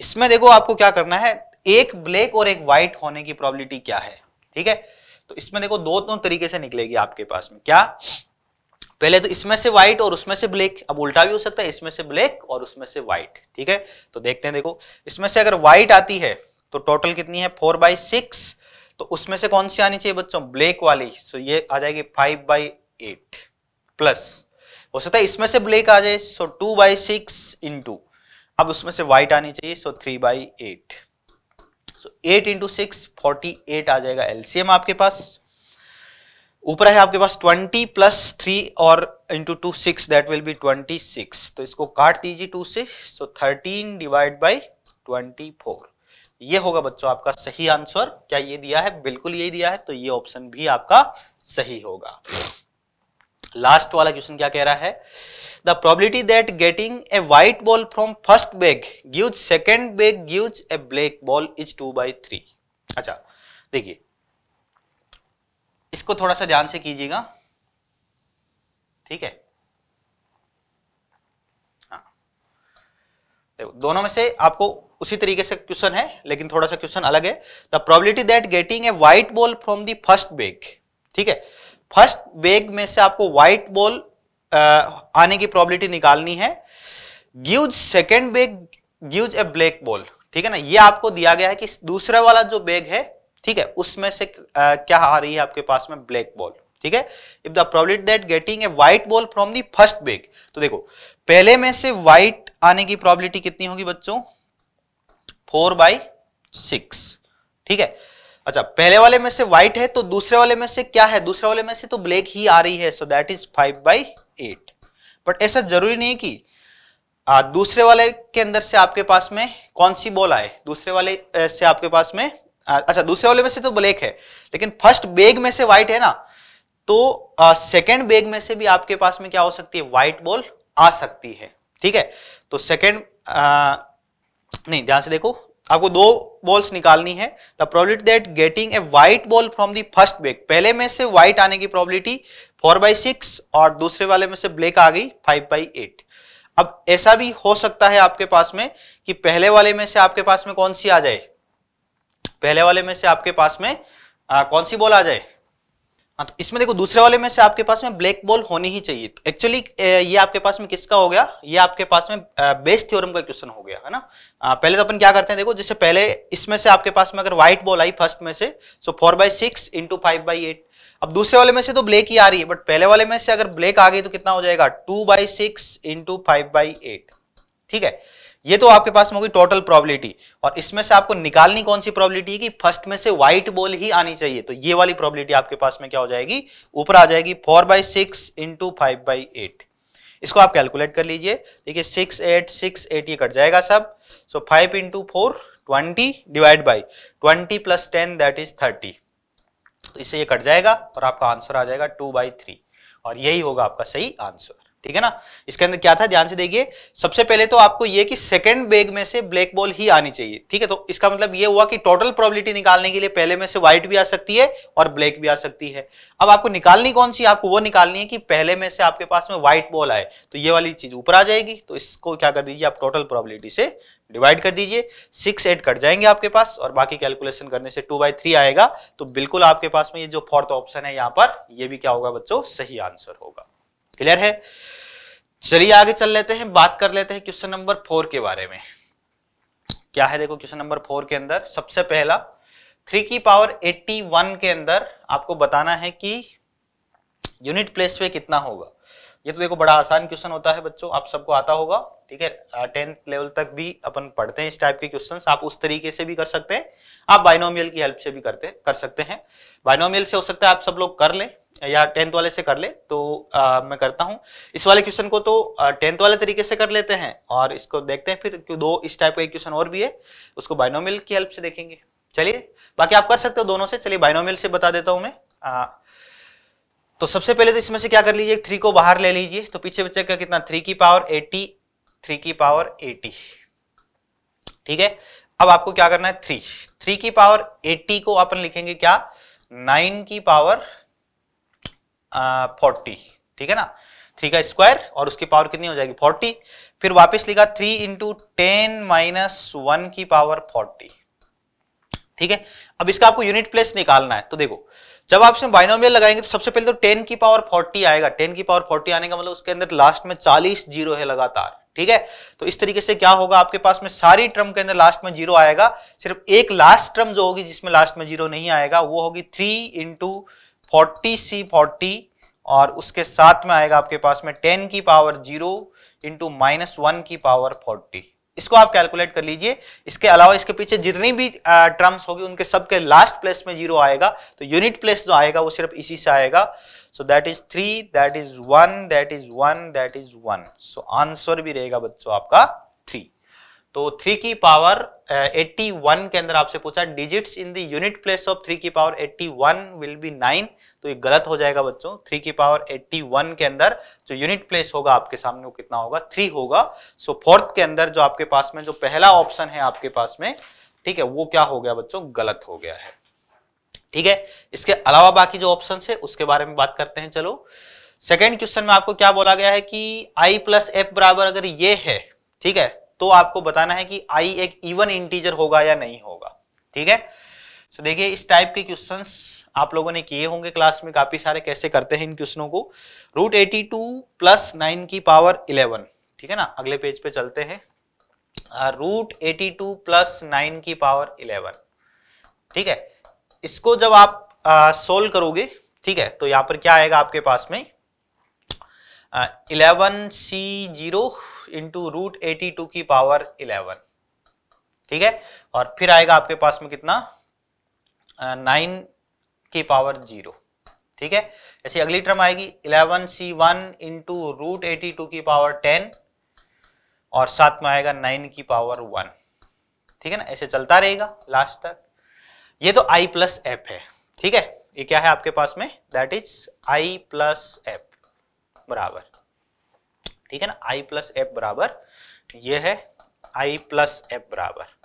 इसमें देखो आपको क्या करना है एक ब्लैक और एक व्हाइट होने की प्रोबेबिलिटी क्या है ठीक है तो इसमें देखो दो दो तरीके से निकलेगी आपके पास में क्या पहले तो इसमें से व्हाइट और उसमें से ब्लैक अब उल्टा भी हो सकता है इसमें से ब्लैक और उसमें से व्हाइट ठीक है तो देखते हैं देखो इसमें से अगर व्हाइट आती है तो टोटल कितनी है फोर बाई सिक्स तो उसमें से कौन सी आनी चाहिए बच्चों ब्लैक वाली सो ये आ जाएगी फाइव बाई एट प्लस हो सकता है इसमें से ब्लैक आ जाए so two by six into अब उसमें से व्हाइट आनी चाहिए so three by eight so eight into six forty eight आ जाएगा एलसीएम आपके पास ऊपर है आपके पास 20 प्लस थ्री और into two six that will be 26 तो इसको काट दीजिए टू से सो 13 डिवाइड बाई 24 ये होगा बच्चों आपका सही आंसर क्या ये दिया है बिल्कुल यही दिया है तो ये ऑप्शन भी आपका सही होगा लास्ट वाला क्वेश्चन क्या कह रहा है the probability that getting a white ball from first bag give second bag give a black ball is two by three अच्छा देखिए इसको थोड़ा सा ध्यान से कीजिएगा ठीक है हाँ। देखो दोनों में से आपको उसी तरीके से क्वेश्चन है लेकिन थोड़ा सा क्वेश्चन अलग है the probability that getting a white ball from the first bag ठीक है फर्स्ट बेग में से आपको व्हाइट बॉल आने की प्रोबेबिलिटी निकालनी है give second bag give a black ball ठीक है ना ये आपको दिया गया है कि दूसरा वाला जो बैग है ठीक है उसमें से आ, क्या आ रही है आपके पास में ब्लैक बॉल ठीक है if the probability that getting a white ball from the first bag तो देखो पहले में से व्हाइट आने की प्रॉब्लिटी कितनी होगी बच्चों फोर बाई सिक्स ठीक है अच्छा पहले वाले में से व्हाइट है तो दूसरे वाले में से क्या है दूसरे वाले में से तो ब्लैक ही आ रही है so that is five by eight but ऐसा जरूरी नहीं कि आ, दूसरे वाले के अंदर से आपके पास में कौन सी बॉल आए दूसरे वाले से आपके पास में अच्छा दूसरे वाले में से तो ब्लैक है लेकिन फर्स्ट बैग में से व्हाइट है ना तो सेकेंड बैग में से भी आपके पास में क्या हो सकती है व्हाइट बॉल आ सकती है ठीक है तो सेकेंड नहीं ध्यान से देखो आपको दो बॉल्स निकालनी है the probability that getting a white ball from the first bag पहले में से व्हाइट आने की प्रोबेबिलिटी फोर बाई सिक्स और दूसरे वाले में से ब्लैक आ गई फाइव बाई एट अब ऐसा भी हो सकता है आपके पास में कि पहले वाले में से आपके पास में कौन सी आ जाए पहले वाले में से आपके पास में आ, कौन सी बॉल आ जाए हाँ तो इसमें देखो दूसरे वाले में से आपके पास में ब्लैक बॉल होनी ही चाहिए तो एक्चुअली ये आपके पास में किसका हो गया ये आपके पास में बेस थ्योरम का क्वेश्चन हो गया है ना पहले तो अपन क्या करते हैं देखो जैसे पहले इसमें से आपके पास में अगर व्हाइट बॉल आई फर्स्ट में से so four by six into five by eight अब दूसरे वाले में से तो ब्लैक ही आ रही है बट पहले वाले में से अगर ब्लैक आ गई तो कितना हो जाएगा two by six into five by eight ठीक है ये तो आपके पास में होगी टोटल प्रोबेबिलिटी और इसमें से आपको निकालनी कौन सी प्रोबेबिलिटी है कि फर्स्ट में से व्हाइट बॉल ही आनी चाहिए तो ये वाली प्रोबेबिलिटी आपके पास में क्या हो जाएगी ऊपर आ जाएगी four by six into five by eight इसको आप कैलकुलेट कर लीजिए देखिए सिक्स एट सिक्स एट ये कट जाएगा सब so five into four twenty divide by twenty plus ten that is thirty इससे ये कट जाएगा और आपका आंसर आ जाएगा टू बाई थ्री और यही होगा आपका सही आंसर ठीक है ना इसके अंदर क्या था ध्यान से देखिए सबसे पहले तो आपको ये कि सेकंड बैग में से ब्लैक बॉल ही आनी चाहिए ठीक है तो इसका मतलब ये हुआ कि टोटल प्रोबेबिलिटी निकालने के लिए पहले में से व्हाइट भी आ सकती है और ब्लैक भी आ सकती है अब आपको निकालनी कौन सी आपको वो निकालनी है कि पहले में से आपके पास में व्हाइट बॉल आए तो ये वाली चीज ऊपर आ जाएगी तो इसको क्या कर दीजिए आप टोटल प्रॉबिलिटी से डिवाइड कर दीजिए सिक्स एट कट जाएंगे आपके पास और बाकी कैलकुलेशन करने से टू बाई थ्री आएगा तो बिल्कुल आपके पास में ये जो फोर्थ ऑप्शन है यहाँ पर ये भी क्या होगा बच्चों सही आंसर होगा क्लियर है चलिए आगे चल लेते हैं बात कर लेते हैं क्वेश्चन नंबर फोर के बारे में क्या है देखो क्वेश्चन नंबर फोर के अंदर सबसे पहला थ्री की पावर एट्टी वन के अंदर आपको बताना है कि यूनिट प्लेस पे कितना होगा ये तो देखो बड़ा आसान क्वेश्चन होता है बच्चों आप सबको आता होगा ठीक है टेंथ लेवल तक भी अपन पढ़ते हैं इस टाइप के क्वेश्चंस आप उस तरीके से भी कर सकते हैं आप बाइनोमियल की हेल्प से भी करते कर सकते हैं बाइनोमियल से हो सकता है आप सब लोग कर लें या टेंथ वाले से कर ले तो आ, मैं करता हूँ इस वाले क्वेश्चन को तो टेंथ वाले तरीके से कर लेते हैं और इसको देखते हैं फिर क्यों दो इस टाइप का एक क्वेश्चन और भी है उसको बाइनोमिल की हेल्प से देखेंगे चलिए बाकी आप कर सकते हो दोनों से चलिए बाइनोमियल से बता देता हूँ मैं आ, तो सबसे पहले तो इसमें से क्या कर लीजिए थ्री को बाहर ले लीजिए तो पीछे बच्चे का कितना थ्री की पावर एटी थ्री की पावर एटी ठीक है अब आपको क्या करना है थ्री थ्री की पावर एटी को अपन लिखेंगे क्या नाइन की पावर फोर्टी ठीक है ना थ्री का स्क्वायर और उसकी पावर कितनी हो जाएगी फोर्टी फिर वापस लिखा three into ten minus one की पावर फोर्टी ठीक है अब इसका आपको यूनिट प्लेस निकालना है तो देखो जब आप इसमें बाइनोमियल लगाएंगे तो सबसे पहले तो टेन की पावर फोर्टी आएगा टेन की पावर फोर्टी आने का मतलब उसके अंदर लास्ट में चालीस जीरो है लगातार ठीक है तो इस तरीके से क्या होगा आपके पास में सारी टर्म के अंदर लास्ट में जीरो आएगा सिर्फ एक लास्ट टर्म जो होगी जिसमें लास्ट में जीरो नहीं आएगा वो होगी three into forty C forty और उसके साथ में आएगा आपके पास में टेन की power zero into minus one की पावर फोर्टी इसको आप कैलकुलेट कर लीजिए इसके अलावा इसके पीछे जितनी भी टर्म्स होगी उनके सबके लास्ट प्लेस में जीरो आएगा तो यूनिट प्लेस जो आएगा वो सिर्फ इसी से आएगा so that is three that is one that is one that is one so answer भी रहेगा बच्चों आपका थ्री तो थ्री की पावर 81 uh, के अंदर आपसे पूछा digits in the unit place of three की पावर 81 विल बी नाइन तो ये गलत हो जाएगा बच्चों थ्री की पावर 81 के अंदर जो यूनिट प्लेस होगा आपके सामने वो कितना होगा थ्री होगा सो so, फोर्थ के अंदर जो आपके पास में जो पहला ऑप्शन है आपके पास में ठीक है वो क्या हो गया बच्चों गलत हो गया है ठीक है इसके अलावा बाकी जो ऑप्शन है उसके बारे में बात करते हैं चलो सेकेंड क्वेश्चन में आपको क्या बोला गया है कि आई प्लस एफ बराबर अगर ये है ठीक है तो आपको बताना है कि आई एक इवन इंटीजर होगा या नहीं होगा ठीक है सो देखिए इस टाइप के क्वेश्चन आप लोगों ने किए होंगे क्लास में काफी सारे कैसे करते हैं इन क्वेश्चनों को root eighty two plus nine की पावर इलेवन ठीक है ना अगले पेज पे चलते हैं root eighty two plus nine की पावर इलेवन ठीक है इसको जब आप सोल्व करोगे ठीक है तो यहां पर क्या आएगा आपके पास में eleven C zero into root eighty two की पावर इलेवन ठीक है और फिर आएगा आपके पास में कितना नाइन की पावर जीरो ठीक है ऐसी अगली टर्म आएगी eleven C one into root eighty two की पावर टेन और साथ में आएगा नाइन की पावर वन ठीक है ना ऐसे चलता रहेगा लास्ट तक ये तो आई प्लस एफ है ठीक है ये क्या है आपके पास में that is I plus F बराबर ठीक है ना आई प्लस एफ बराबर ये है आई प्लस एफ बराबर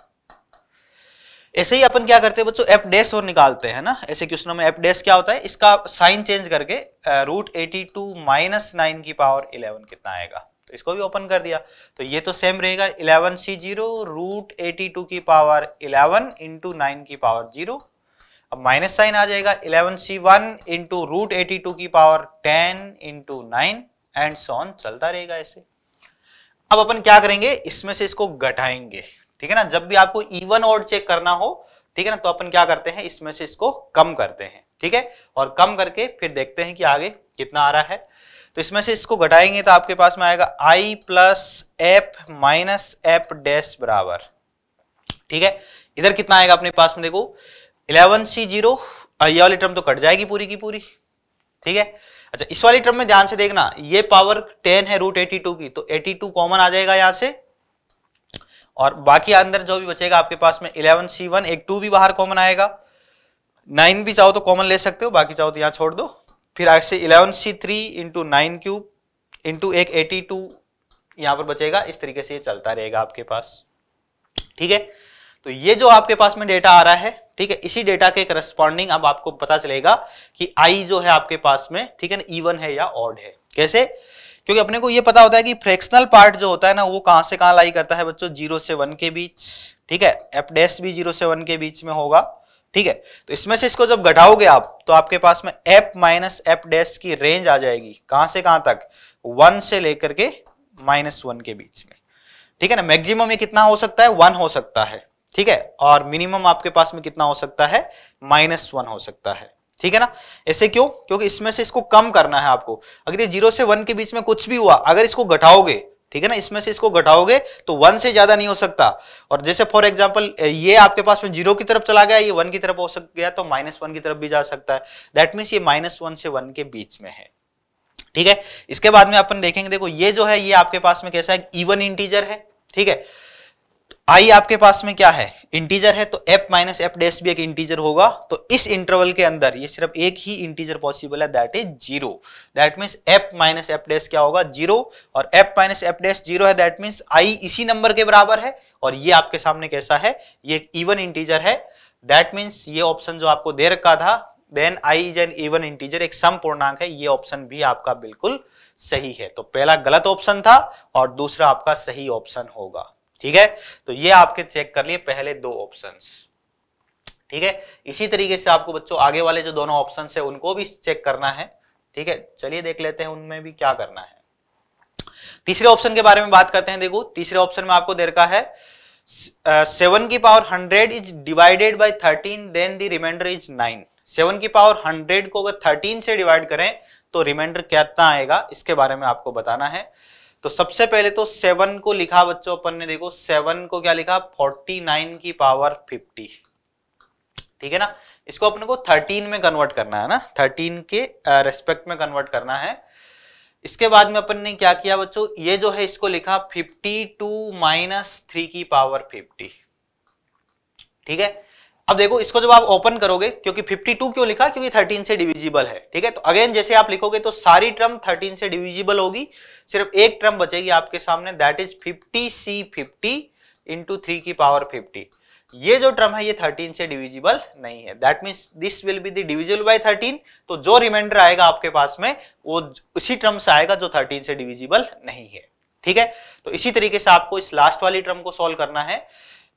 ऐसे ही अपन क्या करते हैं बच्चों एफ डेस और निकालते हैं ना ऐसे क्वेश्चनों में एफ डेस क्या होता है इसका साइन चेंज करके root eighty two minus nine की पावर इलेवन कितना आएगा तो इसको भी ओपन कर दिया तो ये तो सेम रहेगा eleven C zero root eighty two की पावर इलेवन इंटू नाइन की पावर जीरो अब माइनस साइन आ जाएगा eleven C one into root eighty two की power ten into nine and so on चलता रहेगा ऐसे अब अपन क्या करेंगे इसमें से इसको घटाएंगे ठीक है ना जब भी आपको इवन ऑड चेक करना हो ठीक है ना तो अपन क्या करते हैं इसमें से इसको कम करते हैं ठीक है और कम करके फिर देखते हैं कि आगे कितना आ रहा है तो इसमें से इसको घटाएंगे तो आपके पास में आएगा I plus F minus F dash बराबर ठीक है इधर कितना आएगा अपने पास में देखो इलेवन सी जीरो वाली टर्म तो कट जाएगी पूरी की पूरी ठीक है अच्छा इस वाली टर्म में ध्यान से देखना ये पावर टेन है रूट एटी टू की तो एटी टू कॉमन आ जाएगा यहां से और बाकी अंदर जो भी बचेगा आपके पास में इलेवन सी वन एक टू भी बाहर कॉमन आएगा नाइन भी चाहो तो कॉमन ले सकते हो बाकी चाहो तो यहाँ छोड़ दो फिर आगे से eleven C three into nine cube into एक एटी टू यहां पर बचेगा इस तरीके से ये चलता रहेगा आपके पास ठीक है तो ये जो आपके पास में डेटा आ रहा है ठीक है इसी डेटा के करस्पॉन्डिंग अब आपको पता चलेगा कि आई जो है आपके पास में ठीक है ना ईवन है या ऑड है कैसे क्योंकि अपने को ये पता होता है कि फ्रैक्शनल पार्ट जो होता है ना वो कहां से कहां लाई करता है बच्चों जीरो से वन के बीच ठीक है एफ डेस भी जीरो से वन के बीच में होगा ठीक है तो इसमें से इसको जब घटाओगे आप तो आपके पास में एफ माइनस एफ डेस की रेंज आ जाएगी कहां से कहां तक वन से लेकर के माइनस वन के बीच में ठीक है ना मैक्सिमम ये कितना हो सकता है वन हो सकता है ठीक है और मिनिमम आपके पास में कितना हो सकता है माइनस वन हो सकता है ठीक है ना ऐसे क्यों क्योंकि इसमें से इसको कम करना है आपको अगर ये जीरो से वन के बीच में कुछ भी हुआ अगर इसको घटाओगे ठीक है ना इसमें से इसको घटाओगे तो वन से ज्यादा नहीं हो सकता और जैसे फॉर एग्जाम्पल ये आपके पास में जीरो की तरफ चला गया ये वन की तरफ हो सक गया तो माइनस वन की तरफ भी जा सकता है दैट मीन्स ये माइनस वन से वन के बीच में है ठीक है इसके बाद में अपन देखेंगे देखो ये जो है ये आपके पास में कैसा है इवन इंटीजर है ठीक है आई आपके पास में क्या है इंटीजर है तो एफ माइनस एफ डेस भी एक इंटीजर होगा तो इस इंटरवल के अंदर ये सिर्फ एक ही इंटीजर पॉसिबल है that is zero that means F minus F dash क्या होगा जीरो और F minus F dash zero है दैट मीन्स आई इसी नंबर के बराबर है और ये आपके सामने कैसा है ये एक इवन इंटीजर है दैट मीन्स ये ऑप्शन जो आपको दे रखा था then I is an even integer एक सम पूर्णांक है ये ऑप्शन भी आपका बिल्कुल सही है तो पहला गलत ऑप्शन था और दूसरा आपका सही ऑप्शन होगा ठीक है तो ये आपके चेक कर लिए पहले दो ऑप्शन ठीक है इसी तरीके से आपको बच्चों आगे वाले जो दोनों ऑप्शन है उनको भी चेक करना है ठीक है चलिए देख लेते हैं उनमें भी क्या करना है तीसरे ऑप्शन के बारे में बात करते हैं देखो तीसरे ऑप्शन में आपको दे रखा है सेवन की power hundred is divided by thirteen then the remainder is nine seven की पावर हंड्रेड को अगर थर्टीन से डिवाइड करें तो रिमाइंडर कितना आएगा इसके बारे में आपको बताना है तो सबसे पहले तो सेवन को लिखा बच्चों अपन ने देखो सेवन को क्या लिखा फोर्टी नाइन की पावर फिफ्टी ठीक है ना इसको अपने को थर्टीन में कन्वर्ट करना है ना थर्टीन के रेस्पेक्ट में कन्वर्ट करना है इसके बाद में अपन ने क्या किया बच्चों ये जो है इसको लिखा फिफ्टी टू माइनस थ्री की पावर फिफ्टी ठीक है अब देखो इसको जब आप ओपन करोगे क्योंकि 52 क्यों लिखा क्योंकि 13 से डिविजिबल है ठीक है तो अगेन जैसे आप लिखोगे तो सारी ट्रम 13 से डिविजिबल होगी सिर्फ एक ट्रम बचेगी आपके सामने that is 50 C 50 into three की पावर 50 ये जो ट्रम है ये 13 से डिविजिबल नहीं है that mean this will be divisible by thirteen तो जो रिमाइंडर आएगा आपके पास में वो उसी ट्रम से आएगा जो थर्टीन से डिविजिबल नहीं है ठीक है तो इसी तरीके से आपको इस लास्ट वाली ट्रम को सोल्व करना है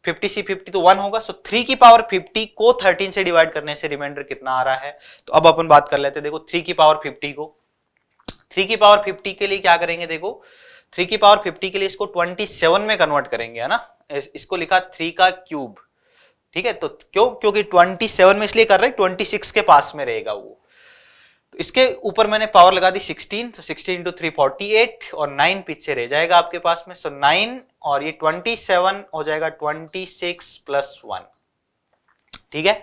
50 सी 50 तो 1 होगा सो 3 की पावर 50 को 13 से डिवाइड करने से रिमाइंडर कितना आ रहा है तो अब अपन बात कर लेते हैं देखो 3 की पावर 50 को 3 की पावर 50 के लिए क्या करेंगे देखो 3 की पावर 50 के लिए इसको 27 में कन्वर्ट करेंगे है ना इसको लिखा 3 का क्यूब ठीक है तो क्यों क्योंकि 27 में इसलिए कर रहे हैं 26 के पास में रहेगा वो तो इसके ऊपर मैंने पावर लगा दी 16 तो 16 इंटू थ्री फोर्टी और 9 पीछे रह जाएगा आपके पास में सो नाइन और ये 27 हो जाएगा 26 प्लस वन ठीक है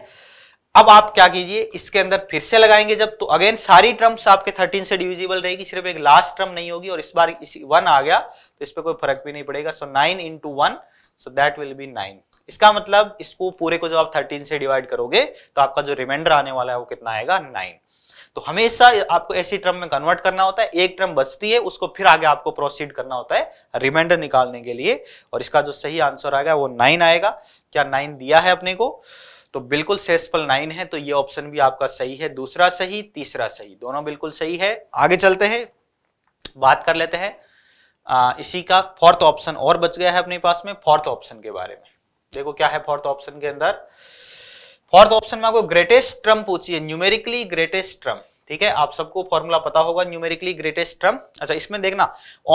अब आप क्या कीजिए इसके अंदर फिर से लगाएंगे जब तो अगेन सारी टर्म्स आपके 13 से डिविजिबल रहेगी सिर्फ एक लास्ट टर्म नहीं होगी और इस बार इसी वन आ गया तो इस पर कोई फर्क भी नहीं पड़ेगा so nine into one so that will be nine इसका मतलब इसको पूरे को जब आप 13 से डिवाइड करोगे तो आपका जो रिमाइंडर आने वाला है वो कितना आएगा नाइन तो हमेशा आपको ऐसी ट्रम में कन्वर्ट करना होता है एक ट्रम बचती है उसको फिर आगे आपको प्रोसीड करना होता है रिमाइंडर निकालने के लिए और इसका जो सही आंसर आएगा वो नाइन आएगा क्या नाइन दिया है अपने को तो बिल्कुल सेसफल नाइन है तो ये ऑप्शन भी आपका सही है दूसरा सही तीसरा सही दोनों बिल्कुल सही है आगे चलते हैं बात कर लेते हैं इसी का फोर्थ ऑप्शन और बच गया है अपने पास में फोर्थ ऑप्शन के बारे में देखो क्या है फोर्थ ऑप्शन के अंदर फोर्थ ऑप्शन में आपको ग्रेटेस्ट ट्रम पूछिए न्यूमेरिकली ग्रेटेस्ट ट्रम ठीक है आप सबको फॉर्मूला पता होगा न्यूमेरिकली ग्रेटेस्ट ट्रम अच्छा इसमें देखना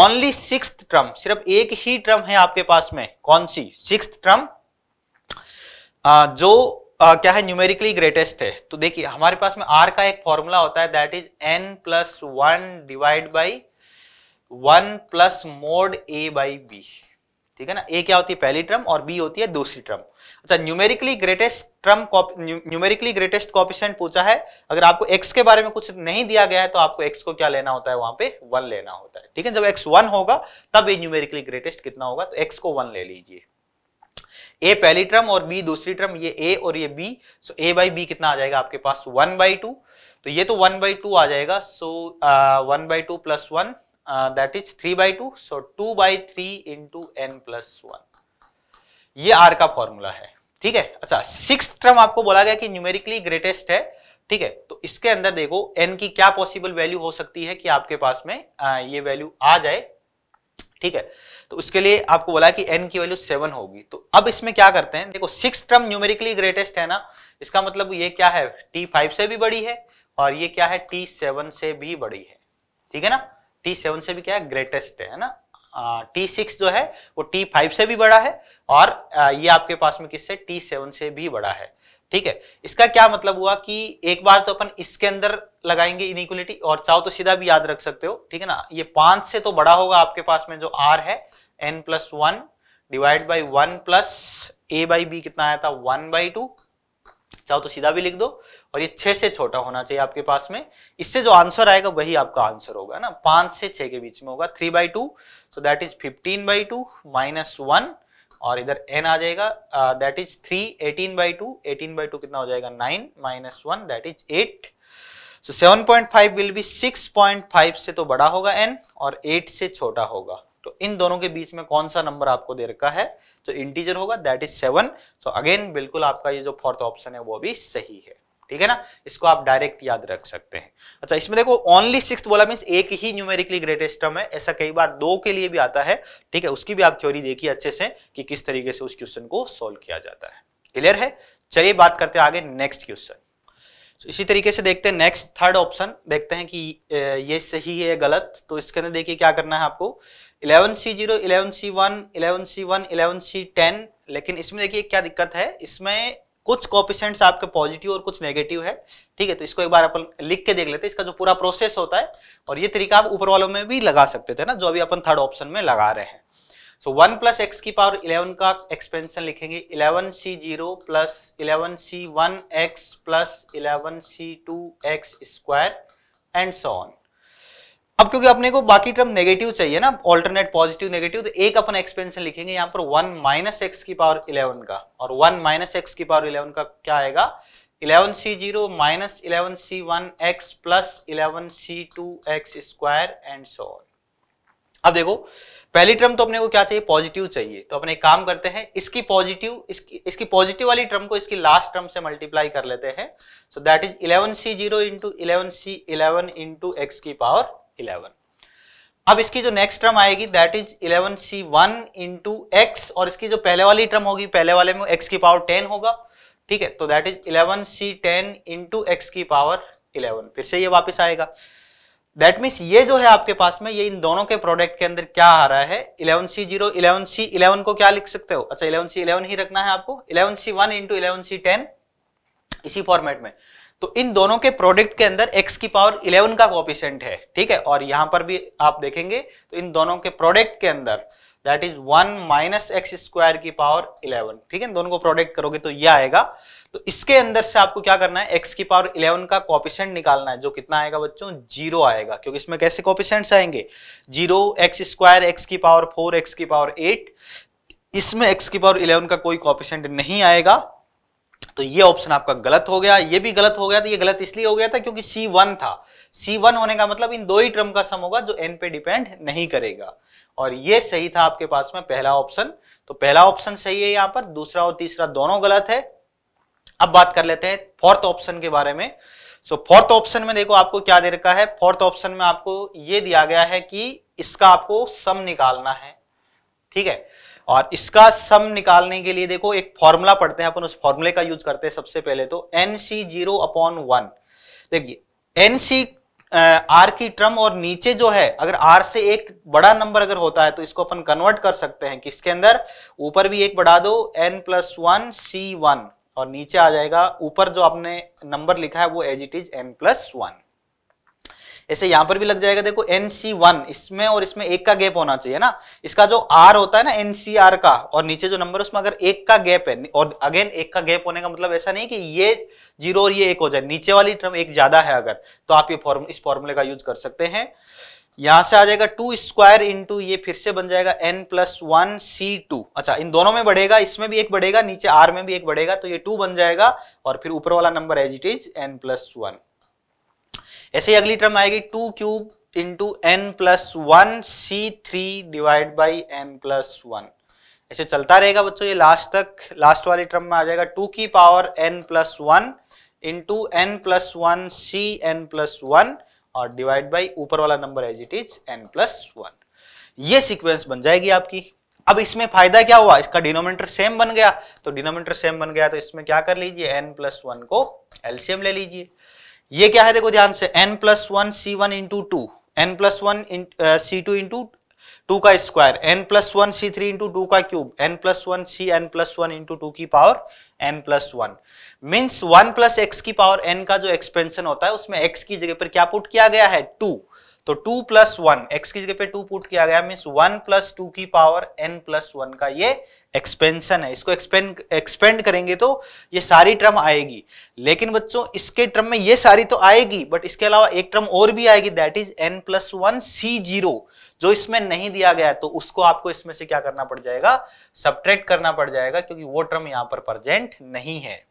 ओनली सिक्स ट्रम सिर्फ एक ही ट्रम है आपके पास में कौन सी सिक्स ट्रम जो आ, क्या है न्यूमेरिकली ग्रेटेस्ट है तो देखिए हमारे पास में आर का एक फॉर्मूला होता है that is N plus one divide by one plus mod A by B ठीक है ना ए क्या होती है पहली ट्रम और बी होती है दूसरी ट्रम अच्छा numerically greatest term numerically greatest coefficient पूछा है अगर आपको एक्स के बारे में कुछ नहीं दिया गया है तो आपको एक्स को क्या लेना होता है वहां पे वन लेना होता है ठीक है जब एक्स वन होगा तब ये न्यूमेरिकली ग्रेटेस्ट कितना होगा तो एक्स को वन ले लीजिए ए पहली ट्रम और बी दूसरी ट्रम ये ए और ये B so A by B कितना आ जाएगा आपके पास वन बाई टू तो ये तो वन बाई टू आ जाएगा so one by two plus one that is three by two so two by three 3 into N plus one ये आर का फॉर्मूला है ठीक है अच्छा सिक्स टर्म आपको बोला गया कि न्यूमेरिकली ग्रेटेस्ट है ठीक है तो इसके अंदर देखो एन की क्या पॉसिबल वैल्यू हो सकती है कि आपके पास में आ, uh, ये वैल्यू आ जाए ठीक है तो उसके लिए आपको बोला कि एन की वैल्यू सेवन होगी तो अब इसमें क्या करते हैं देखो सिक्स टर्म न्यूमेरिकली ग्रेटेस्ट है ना इसका मतलब ये क्या है टी फाइव से भी बड़ी है और ये क्या है टी सेवन से भी बड़ी है ठीक है ना टी सेवन से भी क्या है ग्रेटेस्ट है ना टी सिक्स जो है वो टी फाइव से भी बड़ा है और ये आपके पास में किससे टी सेवन से भी बड़ा है ठीक है इसका क्या मतलब हुआ कि एक बार तो अपन इसके अंदर लगाएंगे इनिक्वलिटी और चाहो तो सीधा भी याद रख सकते हो ठीक है ना ये पांच से तो बड़ा होगा आपके पास में जो आर है N plus one divide by one plus A by B कितना आया था वन बाई टू चाहो तो सीधा भी लिख दो और ये छह से छोटा होना चाहिए आपके पास में इससे जो आंसर आएगा वही आपका आंसर होगा ना पांच से छह के बीच में होगा three by two so that is fifteen by two minus one और इधर एन आ जाएगा that is three eighteen by two eighteen by two कितना हो जाएगा nine minus one that is eight so seven point five will be six point five से तो बड़ा होगा एन और एट से छोटा होगा तो इन दोनों के बीच में कौन सा नंबर आपको दे रखा है तो इंटीजर होगा that is seven so again बिल्कुल आपका ये जो फोर्थ ऑप्शन है वो भी सही है ठीक है ना इसको आप डायरेक्ट याद रख सकते हैं अच्छा इसमें देखो ओनली सिक्स बोला मीन एक ही न्यूमेरिकली ग्रेटेस्ट टर्म है ऐसा कई बार दो के लिए भी आता है ठीक है उसकी भी आप थ्योरी देखिए अच्छे से कि किस तरीके से उस क्वेश्चन को सोल्व किया जाता है क्लियर है चलिए बात करते हैं आगे नेक्स्ट क्वेश्चन so, इसी तरीके से देखते हैं नेक्स्ट थर्ड ऑप्शन देखते हैं कि ये सही है गलत तो इसके अंदर देखिए क्या करना है आपको eleven C zero eleven C one eleven C one eleven C ten लेकिन इसमें देखिए क्या दिक्कत है इसमें कुछ कॉपिशेंट्स आपके पॉजिटिव और कुछ नेगेटिव है ठीक है तो इसको एक बार अपन लिख के देख लेते हैं इसका जो पूरा प्रोसेस होता है और ये तरीका आप ऊपर वालों में भी लगा सकते थे ना जो अभी अपन थर्ड ऑप्शन में लगा रहे हैं सो वन प्लस एक्स की पावर इलेवन का एक्सपेंशन लिखेंगे eleven C zero plus eleven C one x plus eleven C two X square and so on अब क्योंकि अपने को बाकी टर्म नेगेटिव चाहिए ना ऑल्टरनेट पॉजिटिव नेगेटिव तो एक अपन एक्सपेंशन लिखेंगे यहाँ पर वन माइनस एक्स की पावर इलेवन का और वन माइनस एक्स की पावर इलेवन का क्या आएगा eleven C zero minus eleven C one x plus eleven C two X square and so on अब देखो पहली टर्म तो अपने को क्या चाहिए पॉजिटिव चाहिए तो अपने काम करते हैं इसकी पॉजिटिव इसकी इसकी पॉजिटिव वाली टर्म को इसकी लास्ट टर्म से मल्टीप्लाई कर लेते हैं so that is eleven C zero into eleven C eleven into X की पावर इलेवन अब इसकी जो नेक्स्ट टर्म आएगी that is eleven C one into X और इसकी जो पहले वाली टर्म होगी पहले वाले में एक्स की पावर टेन होगा ठीक है तो that is eleven C ten into X की पावर इलेवन फिर से ये वापस आएगा दैट मीन्स ये जो है आपके पास में ये इन दोनों के प्रोडक्ट के अंदर क्या आ रहा है eleven C zero eleven C eleven को क्या लिख सकते हो अच्छा इलेवन सी इलेवन ही रखना है आपको eleven C one into eleven C ten इसी फॉर्मेट में तो इन दोनों के प्रोडक्ट के अंदर x की पावर 11 का कॉपिशेंट है ठीक है और यहां पर भी आप देखेंगे तो इन दोनों के प्रोडक्ट के अंदर that is one minus X square की पावर इलेवन ठीक है दोनों को प्रोडक्ट करोगे तो ये आएगा तो इसके अंदर से आपको क्या करना है एक्स की पावर इलेवन का कॉपिशेंट निकालना है जो कितना आएगा बच्चों जीरो आएगा क्योंकि इसमें कैसे कॉपिशेंट आएंगे जीरो एक्स स्क्वायर एक्स की पावर फोर एक्स की पावर एट इसमें एक्स की पावर इलेवन का कोई कॉपिशेंट नहीं आएगा तो ये ऑप्शन आपका गलत हो गया ये भी गलत हो गया था तो ये गलत इसलिए हो गया था क्योंकि सी वन था सी वन होने का मतलब इन दो ही टर्म का सम होगा जो एन पे डिपेंड नहीं करेगा और ये सही था आपके पास में पहला ऑप्शन तो पहला ऑप्शन सही है यहां पर दूसरा और तीसरा दोनों गलत है अब बात कर लेते हैं फोर्थ ऑप्शन के बारे में सो फोर्थ ऑप्शन में देखो आपको क्या दे रखा है फोर्थ ऑप्शन में आपको ये दिया गया है कि इसका आपको सम निकालना है ठीक है और इसका सम निकालने के लिए देखो एक फॉर्मूला पढ़ते हैं अपन उस फॉर्मूले का यूज करते हैं सबसे पहले तो N C zero upon one देखिए एन सी आर की ट्रम और नीचे जो है अगर आर से एक बड़ा नंबर अगर होता है तो इसको अपन कन्वर्ट कर सकते हैं किसके अंदर ऊपर भी एक बढ़ा दो N plus one C one और नीचे आ जाएगा ऊपर जो आपने नंबर लिखा है वो as it is N plus one ऐसे यहां पर भी लग जाएगा देखो एन इसमें और इसमें एक का गैप होना चाहिए ना इसका जो आर होता है ना एन का और नीचे जो नंबर उसमें अगर एक का गैप है और अगेन एक का गैप होने का मतलब ऐसा नहीं कि ये जीरो और ये एक हो जाए नीचे वाली टर्म एक ज्यादा है अगर तो आप ये फॉर्म इस फॉर्मूले का यूज कर सकते हैं यहां से आ जाएगा टू स्क्वायर इंटू ये फिर से बन जाएगा N plus one C two अच्छा इन दोनों में बढ़ेगा इसमें भी एक बढ़ेगा नीचे आर में भी एक बढ़ेगा तो ये टू बन जाएगा और फिर ऊपर वाला number as it is N plus one ऐसे ही अगली टर्म आएगी two cube into N plus one C three divide by N plus one ऐसे चलता रहेगा बच्चों ये लास्ट तक लास्ट वाली टर्म में आ जाएगा टू की power N plus one into N plus one C N plus one और डिवाइड बाई ऊपर वाला number as it is N plus one ये सीक्वेंस बन जाएगी आपकी अब इसमें फायदा क्या हुआ इसका डिनोमिनेटर सेम बन गया तो डिनोमिनेटर सेम बन गया तो इसमें क्या कर लीजिए एन प्लस वन को एल्सियम ले लीजिए ये क्या है देखो ध्यान से N plus one C one into two N plus one C two into two का square N plus one C three into two का cube N plus one C N plus one into two की power N plus one means one plus x की पावर एन का जो एक्सपेंशन होता है उसमें एक्स की जगह पर क्या पुट किया गया है टू तो टू प्लस वन एक्स की जगह पे टू पुट किया गया मीन वन प्लस टू की पावर एन प्लस वन का ये एक्सपेंशन है इसको एक्सपेंड एक्सपेंड करेंगे तो ये सारी टर्म आएगी लेकिन बच्चों इसके टर्म में ये सारी तो आएगी बट इसके अलावा एक टर्म और भी आएगी that is N plus one C zero जो इसमें नहीं दिया गया तो उसको आपको इसमें से क्या करना पड़ जाएगा सब्ट्रैक्ट करना पड़ जाएगा क्योंकि वो टर्म यहाँ पर प्रजेंट नहीं है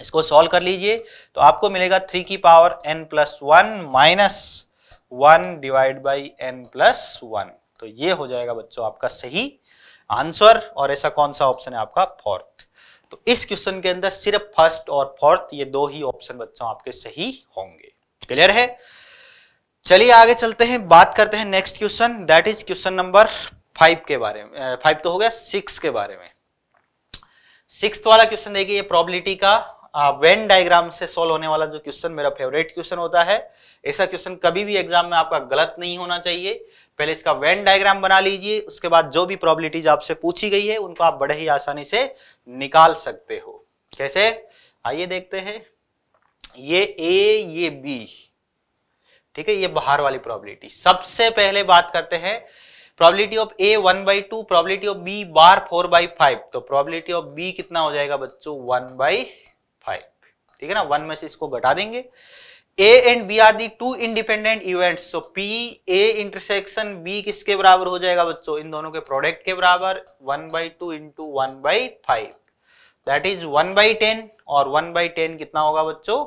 इसको सॉल्व कर लीजिए तो आपको मिलेगा थ्री की power N plus one minus one divide by N plus one तो ये हो जाएगा बच्चों आपका सही आंसर और ऐसा कौन सा ऑप्शन है आपका फोर्थ तो इस क्वेश्चन के अंदर सिर्फ फर्स्ट और फोर्थ ये दो ही ऑप्शन बच्चों आपके सही होंगे क्लियर है चलिए आगे चलते हैं बात करते हैं next question that is question number five के बारे में फाइव तो हो गया सिक्स के बारे में सिक्स वाला क्वेश्चन देखिए ये प्रोबेबिलिटी का वेन डायग्राम से सोल्व होने वाला जो क्वेश्चन मेरा फेवरेट क्वेश्चन होता है ऐसा क्वेश्चन कभी भी एग्जाम में आपका गलत नहीं होना चाहिए पहले इसका वेन डायग्राम बना लीजिए उसके बाद जो भी प्रॉबिलिटीज आपसे पूछी गई है उनको आप बड़े ही आसानी से निकाल सकते हो कैसे आइए देखते हैं ये ए ये बी ठीक है ये बाहर वाली प्रॉबिलिटी सबसे पहले बात करते हैं probability of A one by two probability of B bar four by five तो प्रोबेबिलिटी ऑफ बी कितना हो जाएगा बच्चों वन बाई ठीक है ना वन में से इसको घटा देंगे A and B are the two independent event so P A intersection B किसके बराबर हो जाएगा बच्चों इन दोनों के प्रोडक्ट के बराबर one by two into one by five that is one by ten और वन बाई टेन कितना होगा बच्चों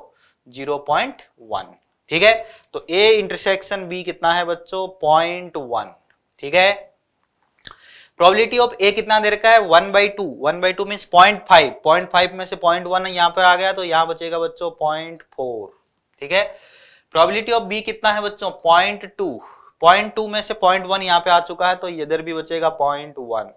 जीरो पॉइंट वन ठीक है तो ए इंटरसेक्शन बी कितना है बच्चों पॉइंट वन ठीक है प्रोबेबिलिटी ऑफ ए कितना दे रखा है one by two one by two mean point five point five में से पॉइंट वन यहाँ पर आ गया तो यहाँ बचेगा बच्चों पॉइंट फोर ठीक है प्रोबेबिलिटी ऑफ बी कितना है बच्चों पॉइंट टू पॉइंट टू में से पॉइंट वन यहाँ पे आ चुका है तो इधर भी बचेगा पॉइंट वन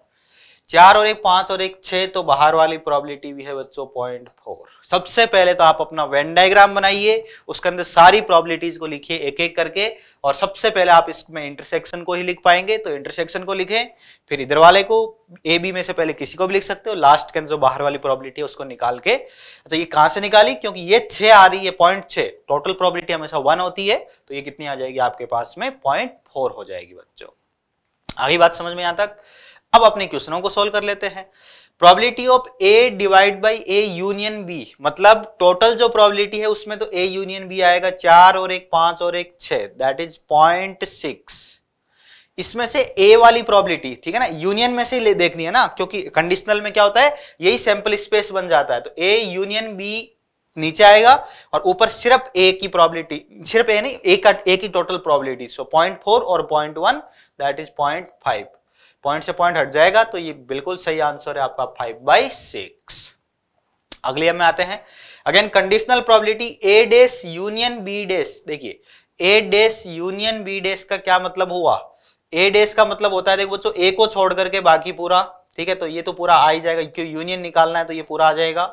चार और एक पांच और एक छह तो बाहर वाली प्रोबेबिलिटी भी है बच्चों पॉइंट फोर सबसे पहले तो आप अपना वेन डायग्राम बनाइए उसके अंदर सारी प्रोबेबिलिटीज को लिखिए एक एक करके और सबसे पहले आप इसमें इंटरसेक्शन को ही लिख पाएंगे तो इंटरसेक्शन को लिखें फिर इधर वाले को ए बी में से पहले किसी को भी लिख सकते हो लास्ट के अंदर जो बाहर वाली प्रॉबिलिटी है उसको निकाल के अच्छा ये कहां से निकाली क्योंकि ये छे आ रही है पॉइंट छह टोटल प्रॉबिलिटी हमेशा वन होती है तो ये कितनी आ जाएगी आपके पास में पॉइंट फोर हो जाएगी बच्चों आगे बात समझ में यहां तक अब अपने क्वेश्चनों को सोल्व कर लेते हैं probability of A divide by A union B मतलब टोटल जो प्रोबेबिलिटी है उसमें तो ए यूनियन बी आएगा चार और एक पांच और एक छ दैट इज पॉइंट सिक्स इसमें से ए वाली प्रोबेबिलिटी ठीक है ना यूनियन में से ले देखनी है ना क्योंकि कंडीशनल में क्या होता है यही सैंपल स्पेस बन जाता है तो ए यूनियन बी नीचे आएगा और ऊपर सिर्फ ए की प्रोबेबिलिटी सिर्फ ए नहीं ए का ए की total probability so point four और point one that is point five point से पॉइंट हट जाएगा तो ये बिल्कुल सही आंसर है आपका फाइव बाई सिक्स अगले हमें आते हैं again conditional probability A dash union B dash देखिए ए डेस यूनियन बी डेस का क्या मतलब हुआ ए डेस का मतलब होता है देखो बच्चों ए को छोड़ करके बाकी पूरा ठीक है तो ये तो पूरा आ ही जाएगा क्यों यूनियन निकालना है तो ये पूरा आ जाएगा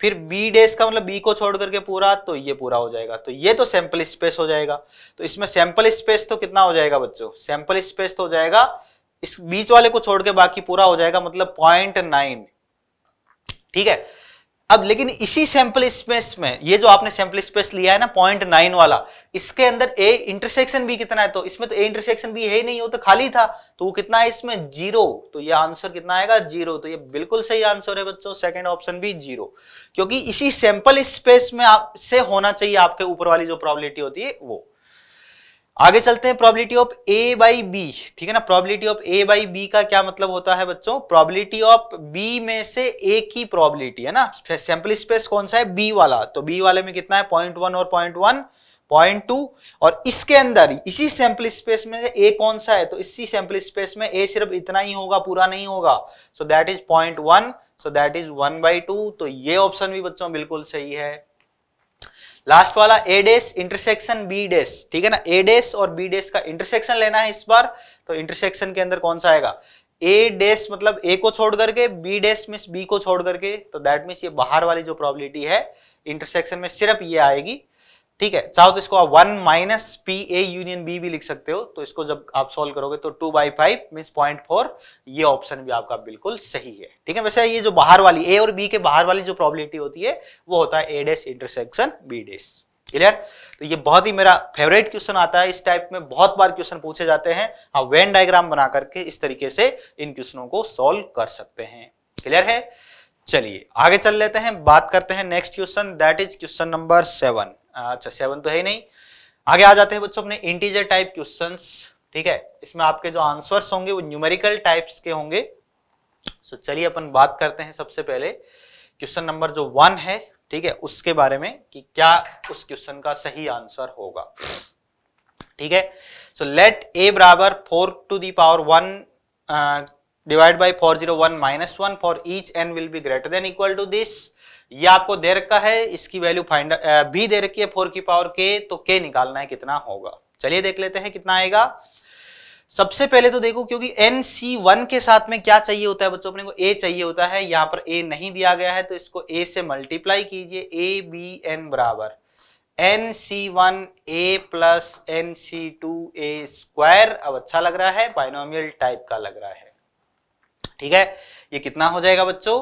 फिर बी डेस का मतलब बी को छोड़ करके पूरा तो ये पूरा हो जाएगा तो ये तो सैंपल स्पेस हो जाएगा तो इसमें सैंपल स्पेस तो कितना हो जाएगा बच्चों सैंपल स्पेस तो हो जाएगा इस बीच वाले को छोड़ के बाकी पूरा हो जाएगा मतलब पॉइंट नाइन ठीक है अब लेकिन इसी सैंपल स्पेस में ये जो आपने सैंपल स्पेस लिया है ना पॉइंट नाइन वाला इसके अंदर ए इंटरसेक्शन भी कितना है तो इसमें तो ए इंटरसेक्शन भी है ही नहीं हो तो खाली था तो वो कितना है इसमें जीरो तो ये आंसर कितना आएगा जीरो तो ये बिल्कुल सही आंसर है बच्चों सेकंड ऑप्शन भी जीरो क्योंकि इसी सैंपल स्पेस में आपसे होना चाहिए आपके ऊपर वाली जो प्रॉबिलिटी होती है वो आगे चलते हैं probability of A by B ठीक है ना probability of A by B का क्या मतलब होता है बच्चों प्रोबेबिलिटी ऑफ बी में से ए की प्रोबेबिलिटी है ना सैंपल स्पेस कौन सा है बी वाला तो बी वाले में कितना है पॉइंट वन और पॉइंट वन पॉइंट टू और इसके अंदर इसी सैंपल स्पेस में ए कौन सा है तो इसी सैंपल स्पेस में ए सिर्फ इतना ही होगा पूरा नहीं होगा so that is point one so that is one by two तो ये ऑप्शन भी बच्चों बिल्कुल सही है लास्ट वाला ए डेस इंटरसेक्शन बी डेस ठीक है ना ए डेस और बी डेस का इंटरसेक्शन लेना है इस बार तो इंटरसेक्शन के अंदर कौन सा आएगा ए डेस मतलब ए को छोड़ करके बी डेस मीस बी को छोड़ करके तो दैट मीन्स ये बाहर वाली जो प्रॉबिलिटी है इंटरसेक्शन में सिर्फ ये आएगी ठीक है चाहो तो इसको आप one minus P A union B भी लिख सकते हो तो इसको जब आप सॉल्व करोगे तो two by five mean point four ये ऑप्शन भी आपका बिल्कुल सही है ठीक है वैसे ये जो बाहर वाली ए और बी के बाहर वाली जो प्रॉबिलिटी होती है वो होता है A dash intersection B dash clear तो ये बहुत ही मेरा फेवरेट क्वेश्चन आता है इस टाइप में बहुत बार क्वेश्चन पूछे जाते हैं आप वेन डायग्राम बना करके इस तरीके से इन क्वेश्चनों को सोल्व कर सकते हैं क्लियर है चलिए आगे चल लेते हैं बात करते हैं next question that is question number seven अच्छा सेवन तो है ही नहीं आगे आ जाते हैं बच्चों अपने इंटीजर टाइप क्वेश्चन ठीक है इसमें आपके जो आंसर्स होंगे वो न्यूमेरिकल टाइप्स के होंगे सो so, चलिए अपन बात करते हैं सबसे पहले क्वेश्चन नंबर जो वन है ठीक है उसके बारे में कि क्या उस क्वेश्चन का सही आंसर होगा ठीक है सो लेट ए बराबर four to the power one divide by four zero one minus one for each N will be greater than equal to this ये आपको दे रखा है इसकी वैल्यू फाइंड बी दे रखी है फोर की पावर के तो के निकालना है कितना होगा चलिए देख लेते हैं कितना आएगा सबसे पहले तो देखो क्योंकि एन सी वन के साथ में क्या चाहिए होता है बच्चों अपने को ए चाहिए होता है यहाँ पर ए नहीं दिया गया है तो इसको ए से मल्टीप्लाई कीजिए ए बी एन बराबर N C one A plus N C two A square अब अच्छा लग रहा है बाइनोमियल टाइप का लग रहा है ठीक है ये कितना हो जाएगा बच्चों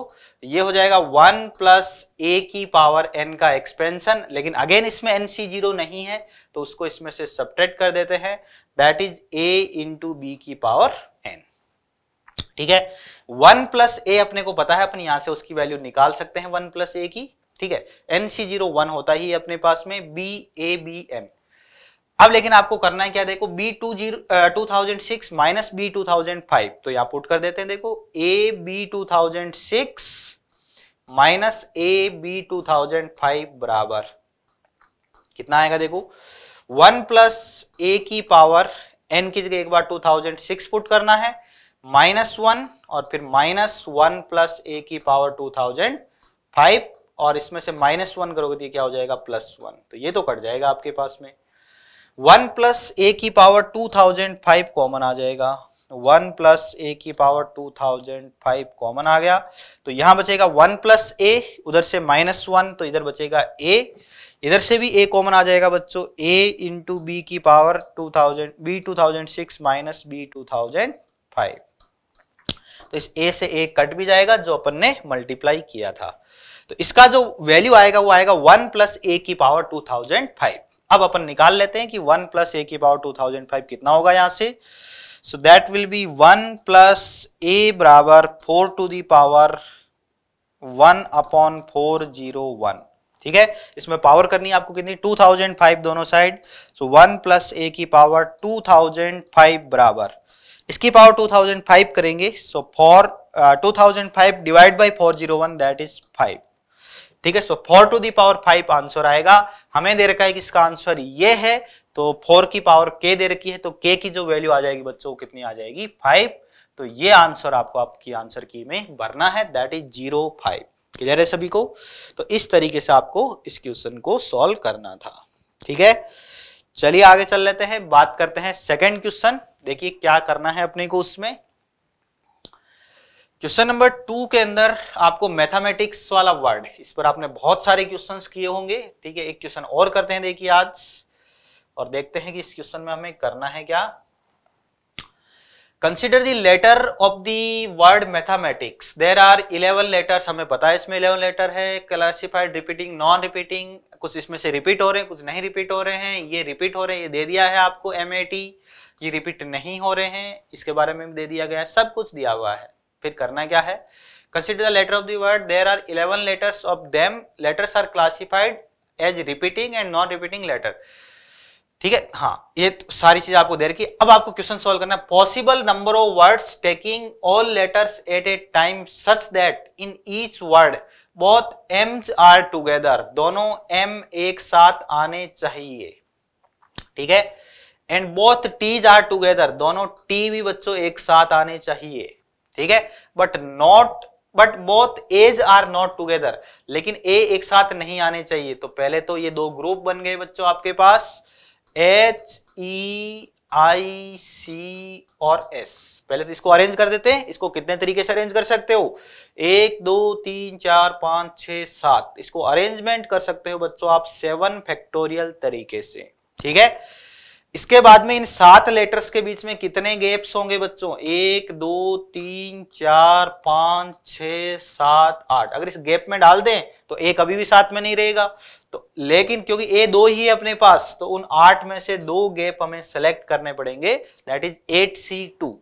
ये हो जाएगा वन प्लस ए की पावर एन का एक्सपेंशन लेकिन अगेन इसमें एन सी जीरो नहीं है तो उसको इसमें से सब्ट्रैक्ट कर देते हैं that is A into B की पावर एन ठीक है वन प्लस ए अपने को पता है अपन यहां से उसकी वैल्यू निकाल सकते हैं वन प्लस ए की ठीक है एन सी जीरो वन होता ही अपने पास में बी ए बी एम अब लेकिन आपको करना है क्या देखो B two zero two thousand six minus B two thousand five तो यहां पुट कर देते हैं देखो A B two thousand six minus A B two thousand five बराबर कितना आएगा देखो वन प्लस ए की पावर एन की जगह एक बार टू थाउजेंड सिक्स पुट करना है माइनस वन और फिर माइनस वन प्लस ए की पावर टू थाउजेंड फाइव और इसमें से माइनस वन करोगे तो क्या हो जाएगा प्लस वन तो ये तो कट जाएगा आपके पास में वन प्लस ए की power two thousand five common आ जाएगा वन प्लस ए की power two thousand five common आ गया तो यहां बचेगा वन प्लस ए उधर से माइनस वन तो इधर बचेगा ए इधर से भी ए कॉमन आ जाएगा बच्चों ए इंटू बी की power two thousand B two thousand six minus B two thousand five तो इस ए से ए कट भी जाएगा जो अपन ने मल्टीप्लाई किया था तो इसका जो वैल्यू आएगा वो आएगा वन प्लस ए की पावर टू थाउजेंड फाइव अब अपन निकाल लेते हैं कि वन प्लस ए की पावर टू थाउजेंड फाइव कितना होगा यहां से so that will be one plus A बराबर four to the power one upon four zero one ठीक है इसमें पावर करनी है आपको कितनी 2005 दोनों side so one plus A की पावर 2005 बराबर इसकी पावर 2005 करेंगे so four uh, two thousand five divide by four zero one that is five ठीक है so four to the power five answer आएगा हमें दे रखा है कि इसका आंसर ये है तो फोर की पावर के दे रखी है तो के की जो वैल्यू आ जाएगी बच्चों कितनी आ जाएगी फाइव तो ये आंसर आपको आपकी आंसर की में भरना है that is zero five clear है सभी को तो इस तरीके से आपको इस क्वेश्चन को सॉल्व करना था ठीक है चलिए आगे चल लेते हैं बात करते हैं सेकेंड क्वेश्चन देखिए क्या करना है अपने को उसमें क्वेश्चन नंबर टू के अंदर आपको मैथमेटिक्स वाला वर्ड इस पर आपने बहुत सारे क्वेश्चंस किए होंगे ठीक है एक क्वेश्चन और करते हैं देखिए आज और देखते हैं कि इस क्वेश्चन में हमें करना है क्या consider the letter of the word mathematics there are eleven letters हमें पता है इसमें इलेवन लेटर है क्लासिफाइड रिपीटिंग नॉन रिपीटिंग कुछ इसमें से रिपीट हो रहे हैं कुछ नहीं रिपीट हो रहे हैं ये रिपीट हो रहे हैं ये दे दिया है आपको एम ये रिपीट नहीं हो रहे हैं इसके बारे में भी दे दिया गया है सब कुछ दिया हुआ है फिर करना क्या है consider the letter of the word there are eleven 11 of them them are classified as repeating and non repeating letter ठीक है हाँ ये तो सारी चीज आपको दे रखी अब आपको क्वेश्चन सोल्व करना है possible number of words taking all letters at a time such that in each word बहुत एम्स आर टूगेदर दोनों एम एक साथ आने चाहिए ठीक है and both T's are together दोनों टी भी बच्चों एक साथ आने चाहिए ठीक है but not but both A's are not together लेकिन ए एक साथ नहीं आने चाहिए तो पहले तो ये दो ग्रुप बन गए बच्चों आपके पास एच ई आई सी और एस पहले तो इसको अरेंज कर देते हैं इसको कितने तरीके से अरेंज कर सकते हो एक दो तीन चार पांच छ सात इसको अरेंजमेंट कर सकते हो बच्चों आप सेवन फैक्टोरियल तरीके से ठीक है इसके बाद में इन सात लेटर्स के बीच में कितने गैप्स होंगे बच्चों एक दो तीन चार पांच छ सात आठ अगर इस गैप में डाल दें तो ए कभी भी साथ में नहीं रहेगा तो लेकिन क्योंकि ए दो ही है अपने पास तो उन आठ में से दो गैप हमें सेलेक्ट करने पड़ेंगे that is eight C two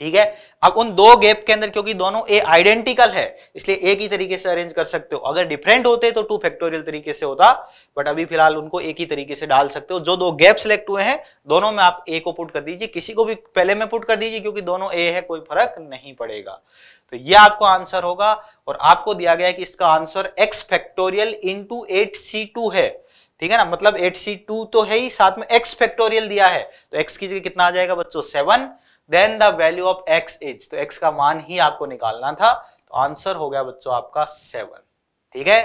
ठीक है अब उन दो गैप के अंदर क्योंकि दोनों ए आइडेंटिकल है इसलिए एक ही तरीके से अरेंज कर सकते हो अगर डिफरेंट होते तो टू फैक्टोरियल तरीके से होता बट अभी फिलहाल उनको एक ही तरीके से डाल सकते हो जो दो गैप सिलेक्ट हुए हैं दोनों में आप ए को पुट कर दीजिए किसी को भी पहले में पुट कर दीजिए क्योंकि दोनों ए है कोई फर्क नहीं पड़ेगा तो ये आपको आंसर होगा और आपको दिया गया कि इसका answer x factorial into eight C two है ठीक है ना मतलब एट सी टू तो है ही साथ में एक्स फैक्टोरियल दिया है तो एक्स की जगह कितना आ जाएगा बच्चों seven then the value of x is तो एक्स का मान ही आपको निकालना था तो आंसर हो गया बच्चों आपका सेवन ठीक है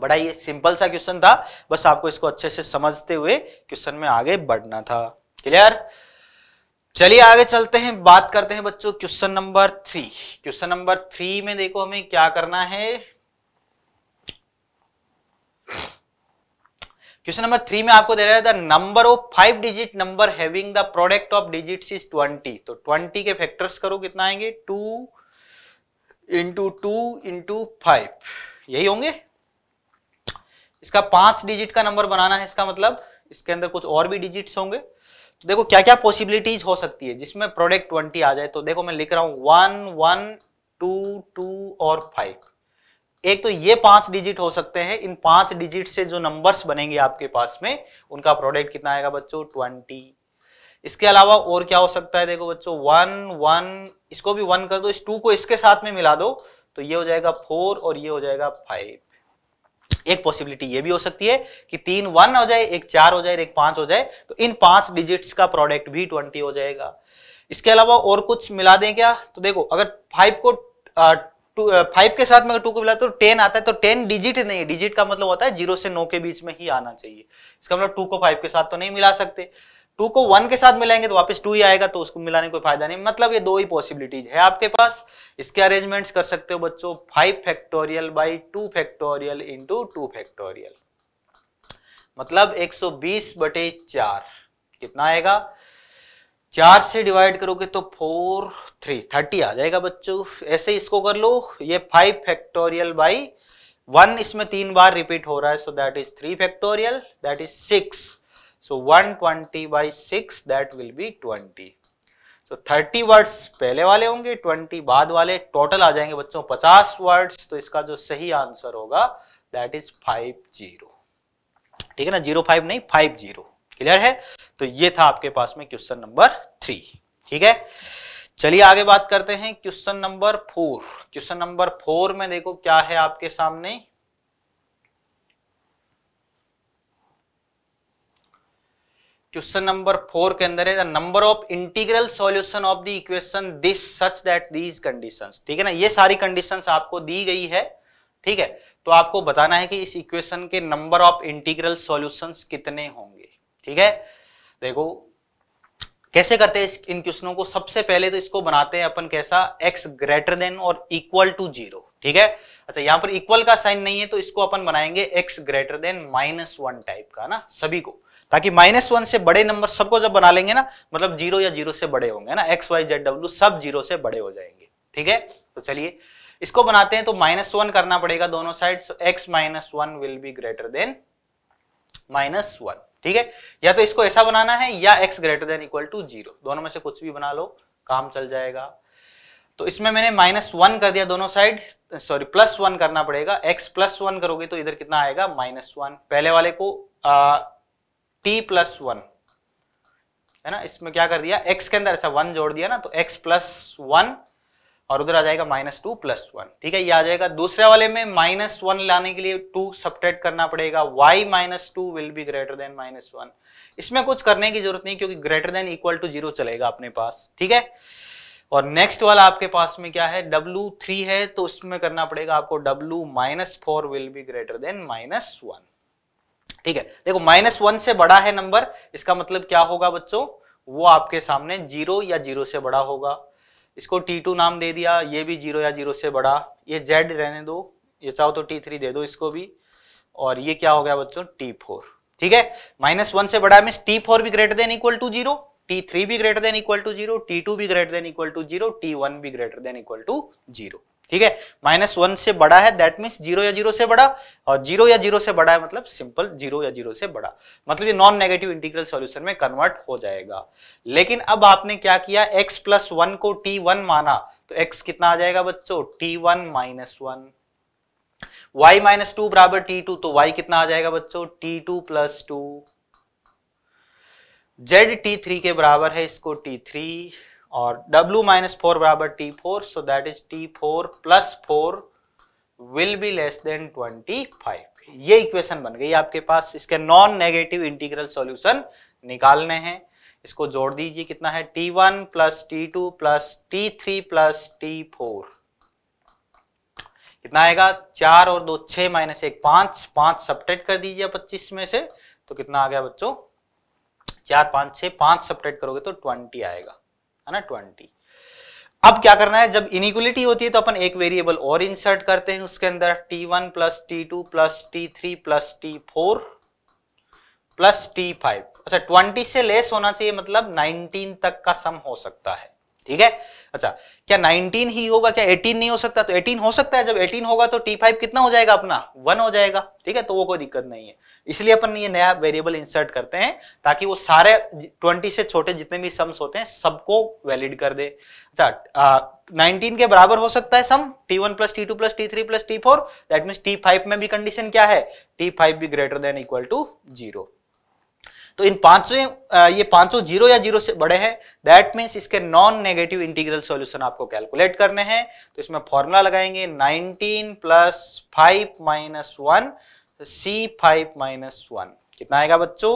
बड़ा ये सिंपल सा क्वेश्चन था बस आपको इसको अच्छे से समझते हुए क्वेश्चन में आगे बढ़ना था क्लियर चलिए आगे चलते हैं बात करते हैं बच्चों question number three question number three में देखो हमें क्या करना है क्वेश्चन नंबर थ्री में आपको दे रहा है the number of five digit number having the product of digits is twenty तो ट्वेंटी के फैक्टर्स करो कितना आएंगे two into two into five यही होंगे इसका पांच डिजिट का नंबर बनाना है इसका मतलब इसके अंदर कुछ और भी डिजिट्स होंगे तो देखो क्या क्या पॉसिबिलिटीज हो सकती है जिसमें प्रोडक्ट ट्वेंटी आ जाए तो देखो मैं लिख रहा हूं वन वन टू टू और फाइव एक तो ये पांच डिजिट हो सकते हैं इन पांच डिजिट से जो नंबर्स बनेंगे आपके पास में उनका प्रोडक्ट कितना आएगा बच्चों ट्वेंटी इसके अलावा और क्या हो सकता है देखो बच्चों वन वन इसको भी वन कर दो इस टू को इसके साथ में मिला दो तो ये हो जाएगा फोर और ये हो जाएगा फाइव एक पॉसिबिलिटी ये भी हो सकती है कि तीन वन हो जाए एक चार हो जाए एक पांच हो जाए तो इन पांच डिजिट्स का प्रोडक्ट भी ट्वेंटी हो जाएगा इसके अलावा और कुछ मिला दें क्या तो देखो अगर फाइव को फाइव के साथ में अगर टू को मिला तो टेन आता है तो टेन डिजिट नहीं है डिजिट का मतलब होता है जीरो से नौ के बीच में ही आना चाहिए इसका मतलब टू को फाइव के साथ तो नहीं मिला सकते टू को वन के साथ मिलाएंगे तो वापस टू ही आएगा तो उसको मिलाने कोई फायदा नहीं मतलब ये दो ही पॉसिबिलिटीज है आपके पास इसके अरेंजमेंट्स कर सकते हो बच्चों five factorial by two factorial into two factorial मतलब 120 बटे चार कितना आएगा चार से डिवाइड करोगे तो फोर थ्री थर्टी आ जाएगा बच्चों ऐसे इसको कर लो ये फाइव फैक्टोरियल बाई वन इसमें तीन बार रिपीट हो रहा है so that is three factorial that is six so one twenty by six that will be twenty so thirty words पहले वाले होंगे ट्वेंटी बाद वाले टोटल आ जाएंगे बच्चों पचास वर्ड्स तो इसका जो सही आंसर होगा दैट इज फाइव जीरो ठीक है ना जीरो फाइव नहीं फाइव जीरो क्लियर है तो ये था आपके पास में क्वेश्चन नंबर थ्री ठीक है चलिए आगे बात करते हैं question number four question number four में देखो क्या है आपके सामने क्वेश्चन नंबर फोर के अंदर है number of integral solution of the equation this such that these conditions ठीक है ना ये सारी कंडीशंस आपको दी गई है ठीक है तो आपको बताना है कि इस इक्वेशन के नंबर ऑफ इंटीग्रल सॉल्यूशंस कितने होंगे ठीक है देखो कैसे करते हैं इन क्वेश्चनों को सबसे पहले तो इसको बनाते हैं अपन कैसा x ग्रेटर देन और इक्वल टू जीरो ठीक है अच्छा यहां पर इक्वल का साइन नहीं है तो इसको अपन बनाएंगे x greater than minus one type का ना सभी को ताकि माइनस वन से बड़े नंबर सबको जब बना लेंगे ना मतलब जीरो या जीरो से बड़े होंगे ना एक्स वाई जेड डब्ल्यू सब जीरो से बड़े हो जाएंगे ठीक है तो चलिए इसको बनाते हैं तो माइनस वन करना पड़ेगा दोनों side x minus one will be greater than minus one ठीक है या तो इसको ऐसा बनाना है या x greater than equal to zero दोनों में से कुछ भी बना लो काम चल जाएगा तो इसमें मैंने माइनस वन कर दिया दोनों साइड सॉरी प्लस वन करना पड़ेगा एक्स प्लस वन करोगे तो इधर कितना आएगा माइनस वन पहले वाले को आ, टी प्लस वन है ना इसमें क्या कर दिया एक्स के अंदर ऐसा वन जोड़ दिया ना तो एक्स प्लस वन और उधर आ जाएगा माइनस टू प्लस वन ठीक है ये आ जाएगा दूसरे वाले में माइनस वन लाने के लिए टू सपरेट करना पड़ेगा y minus two will be greater than minus one इसमें कुछ करने की जरूरत नहीं क्योंकि greater than equal to zero चलेगा अपने पास ठीक है और नेक्स्ट वाला आपके पास में क्या है w3 थ्री है तो उसमें करना पड़ेगा आपको w minus four will be greater than minus one ठीक है देखो माइनस वन से बड़ा है नंबर इसका मतलब क्या होगा बच्चों वो आपके सामने जीरो या जीरो से बड़ा होगा इसको T2 नाम दे दिया ये भी जीरो या जीरो से बड़ा ये Z रहने दो ये चाहो तो T3 दे दो इसको भी और ये क्या हो गया बच्चों T4 ठीक है माइनस वन से बड़ा मीन T4 भी greater than equal to zero T3 भी greater than equal to zero T2 भी greater than equal to zero T1 भी greater than equal to zero ठीक है माइनस वन से बड़ा है दैट मीन जीरो या जीरो से बड़ा और जीरो या जीरो से बड़ा है मतलब सिंपल जीरो या जीरो से बड़ा मतलब ये नॉन नेगेटिव इंटीग्रल सॉल्यूशन में कन्वर्ट हो जाएगा लेकिन अब आपने क्या किया x प्लस वन को t1 माना तो x कितना आ जाएगा बच्चों t1 one minus one y minus two बराबर टी टू तो y कितना आ जाएगा बच्चों t2 two plus two z T three के बराबर है इसको थ्री और W माइनस फोर बराबर T four so that is T four plus four will be less than twenty five ये इक्वेशन बन गई आपके पास इसके नॉन नेगेटिव इंटीग्रल सॉल्यूशन निकालने हैं इसको जोड़ दीजिए कितना है T one plus T two plus T three plus T four कितना आएगा चार और दो छ माइनस एक पांच पांच सपरेट कर दीजिए पच्चीस में से तो कितना आ गया बच्चों चार पांच छह पांच सपरेट करोगे तो ट्वेंटी आएगा है ना ट्वेंटी अब क्या करना है जब इनिक्वलिटी होती है तो अपन एक वेरिएबल और इंसर्ट करते हैं उसके अंदर T one plus T two plus T three plus T four plus T five अच्छा ट्वेंटी से लेस होना चाहिए मतलब नाइनटीन तक का सम हो सकता है ठीक है अच्छा क्या 19 ही होगा क्या 18 नहीं हो सकता तो 18 हो सकता है जब 18 होगा तो T5 कितना हो जाएगा अपना वन हो जाएगा ठीक है तो वो कोई दिक्कत नहीं है इसलिए अपन ये नया वेरिएबल इंसर्ट करते हैं ताकि वो सारे 20 से छोटे जितने भी सम्स होते हैं सबको वैलिड कर दे अच्छा नाइनटीन के बराबर हो सकता है sum T one plus T two plus T three plus T four that mean T five में भी कंडीशन क्या है टी फाइव भी greater than equal to zero तो इन पांचों ये पांचों जीरो या जीरो से बड़े हैं दैट मीन्स इसके नॉन नेगेटिव इंटीग्रल सॉल्यूशन आपको कैलकुलेट करने हैं तो इसमें फॉर्मूला लगाएंगे 19 plus five minus one C five minus one कितना आएगा बच्चों